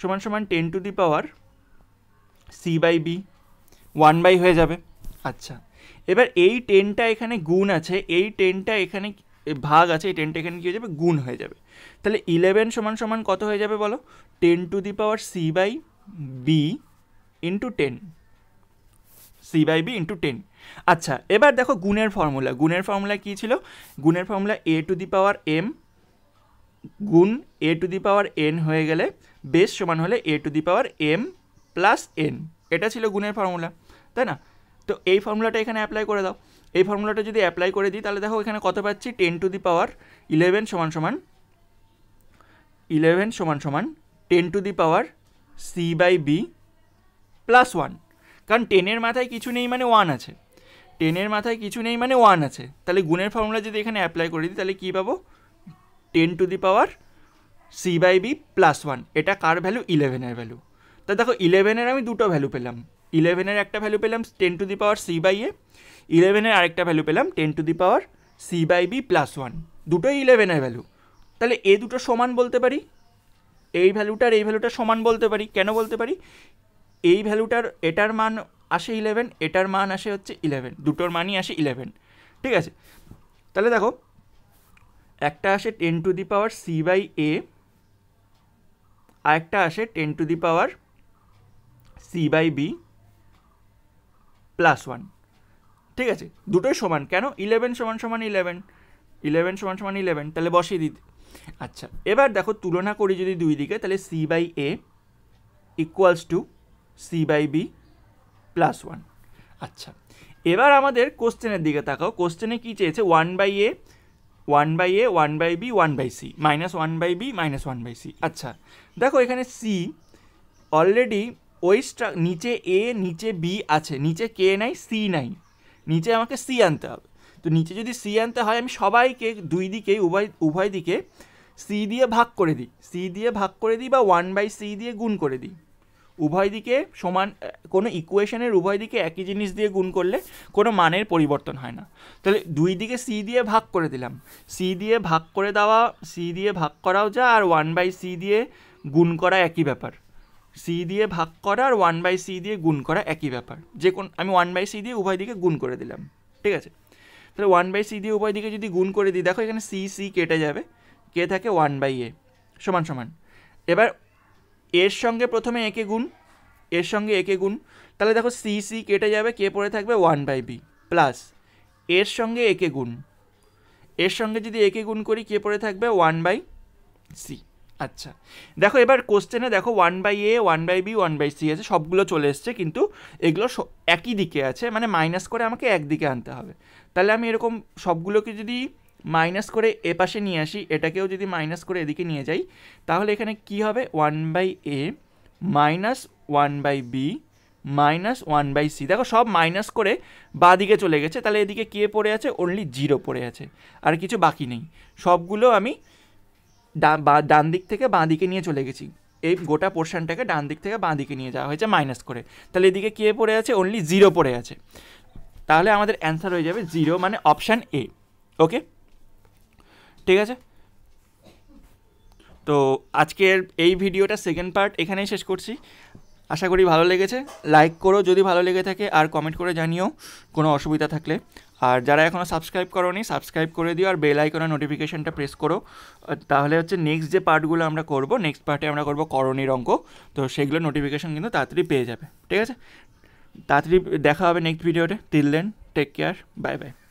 সমান সমান ten to the power c by b one by হয়ে যাবে আচ্ছা এবার এই টেনটা এখানে গুণ আছে এই টেনটা এখানে ভাগ আছে এই টেনটা এখানে কী হয়ে যাবে গুণ হয়ে যাবে তাহলে ইলেভেন সমান সমান কত হয়ে যাবে বলো ten to the power c by b into ten c by b into ten আচ্ছা এবার দেখো গুণের ফর্মুলা গুণের ফর্মুলা কী ছিল গুণের formula a to the power m গুণ a to the power N হয়ে গেলে বেশ সমান হলে a to the power m plus n এটা ছিল গুণের ফর্মুলা তাই না তো এই ফর্মুলাটা এখানে অ্যাপ্লাই করে দাও এই ফর্মুলাটা যদি অ্যাপ্লাই করে দিই তাহলে দেখো এখানে কত পাচ্ছি ten to the power eleven সমান সমান ইলেভেন সমান সমান ten to the power c by b plus one কারণ টেনের মাথায় কিছু নেই মানে ওয়ান আছে টেনের মাথায় কিছু নেই মানে ওয়ান আছে তাহলে গুণের ফর্মুলা যদি এখানে অ্যাপ্লাই করে দিই তাহলে কী পাবো ten to the power c by b plus one এটা কার ভ্যালু ইলেভেনের ভ্যালু তা দেখো ইলেভেনের আমি দুটো ভ্যালু পেলাম ইলেভেনের একটা ভ্যালু পেলাম ten to the power c by a ইলেভেনের আরেকটা ভ্যালু পেলাম ten to the power c by b plus one দুটোই ইলেভেনের ভ্যালু তাহলে এ দুটো সমান বলতে পারি এই ভ্যালুটার এই ভ্যালুটা সমান বলতে পারি কেন বলতে পারি এই ভ্যালুটার এটার মান আসে ইলেভেন এটার মান আসে হচ্ছে ইলেভেন দুটোর মানই আসে ইলেভেন ঠিক আছে তাহলে দেখো একটা আসে ten to the power c by a আরেকটা আসে ten to the power c by b plus one ঠিক আছে দুটোই সমান কেন ইলেভেন সমান সমান ইলেভেন ইলেভেন সমান সমান ইলেভেন তাহলে বসিয়ে দিতে আচ্ছা এবার দেখো তুলনা করি যদি দুই দিকে তাহলে c by a equals to c by b plus one আচ্ছা এবার আমাদের কোশ্চেনের দিকে তাকাও কোশ্চেনে কী চেয়েছে one by a one by a one by b one by c minus one by b minus one by c আচ্ছা দেখো এখানে সি অলরেডি ওই স্ট্রা নিচে এ নিচে বি আছে নিচে কে নাই সি নাই নিচে আমাকে সি আনতে হবে তো নিচে যদি সি আনতে হয় আমি সবাইকে দুই দিকে উভয় উভয় দিকে সি দিয়ে ভাগ করে দিই সি দিয়ে ভাগ করে দিই বা ওয়ান বাই সি দিয়ে গুণ করে দিই উভয় দিকে সমান কোনো ইকুয়েশনের উভয় দিকে একই জিনিস দিয়ে গুণ করলে কোনো মানের পরিবর্তন হয় না তাহলে দুই দিকে সি দিয়ে ভাগ করে দিলাম সি দিয়ে ভাগ করে দেওয়া সি দিয়ে ভাগ করাও যা আর ওয়ান বাই সি দিয়ে গুণ করা একই ব্যাপার সি দিয়ে ভাগ করা আর ওয়ান বাই সি দিয়ে গুণ করা একই ব্যাপার যে কোন আমি ওয়ান বাই সি দিয়ে উভয় দিকে গুণ করে দিলাম ঠিক আছে তাহলে ওয়ান বাই সি দিয়ে উভয় দিকে যদি গুণ করে দিই দেখো এখানে সি সি কেটে যাবে কে থাকে ওয়ান বাই এ সমান সমান এবার এর সঙ্গে প্রথমে একে গুণ এর সঙ্গে একে গুণ তাহলে দেখো সি সি কেটে যাবে কে পড়ে থাকবে ওয়ান বাই বি প্লাস এর সঙ্গে একে গুণ এর সঙ্গে যদি একে গুণ করি কে পড়ে থাকবে ওয়ান বাই সি আচ্ছা দেখো এবার কোশ্চেনে দেখো one by a one by b one by c আছে সবগুলো চলে এসছে কিন্তু এগুলো একই দিকে আছে মানে মাইনাস করে আমাকে একদিকে আনতে হবে তাহলে আমি এরকম সবগুলোকে যদি মাইনাস করে এ পাশে নিয়ে আসি এটাকেও যদি মাইনাস করে এদিকে নিয়ে যাই তাহলে এখানে কি হবে one by a minus one by b minus one by c দেখো সব মাইনাস করে বাদিকে চলে গেছে তাহলে এদিকে কে পড়ে আছে অনলি জিরো পড়ে আছে আর কিছু বাকি নেই সবগুলো আমি ডান দিক থেকে বাঁদিকে নিয়ে চলে গেছি এই গোটা পোর্শনটাকে ডান দিক থেকে বাঁ দিকে নিয়ে যাওয়া হয়েছে মাইনাস করে তাহলে এদিকে কে পড়ে আছে অনলি জিরো পড়ে আছে তাহলে আমাদের অ্যান্সার হয়ে যাবে জিরো মানে অপশান এ ওকে ঠিক আছে তো আজকের এই ভিডিওটা সেকেন্ড পার্ট এখানেই শেষ করছি আশা করি ভালো লেগেছে লাইক করো যদি ভালো লেগে থাকে আর কমেন্ট করে জানিও কোনো অসুবিধা থাকলে আর যারা এখনও সাবস্ক্রাইব নি সাবস্ক্রাইব করে দিও আর বেল আইকনের নোটিফিকেশানটা প্রেস করো তাহলে হচ্ছে নেক্সট যে পার্টগুলো আমরা করব নেক্সট পার্টে আমরা করব করণীর অঙ্ক তো সেগুলো নোটিফিকেশান কিন্তু তাড়াতাড়ি পেয়ে যাবে ঠিক আছে তাড়াতাড়ি দেখা হবে নেক্সট ভিডিওতে till then take care bye by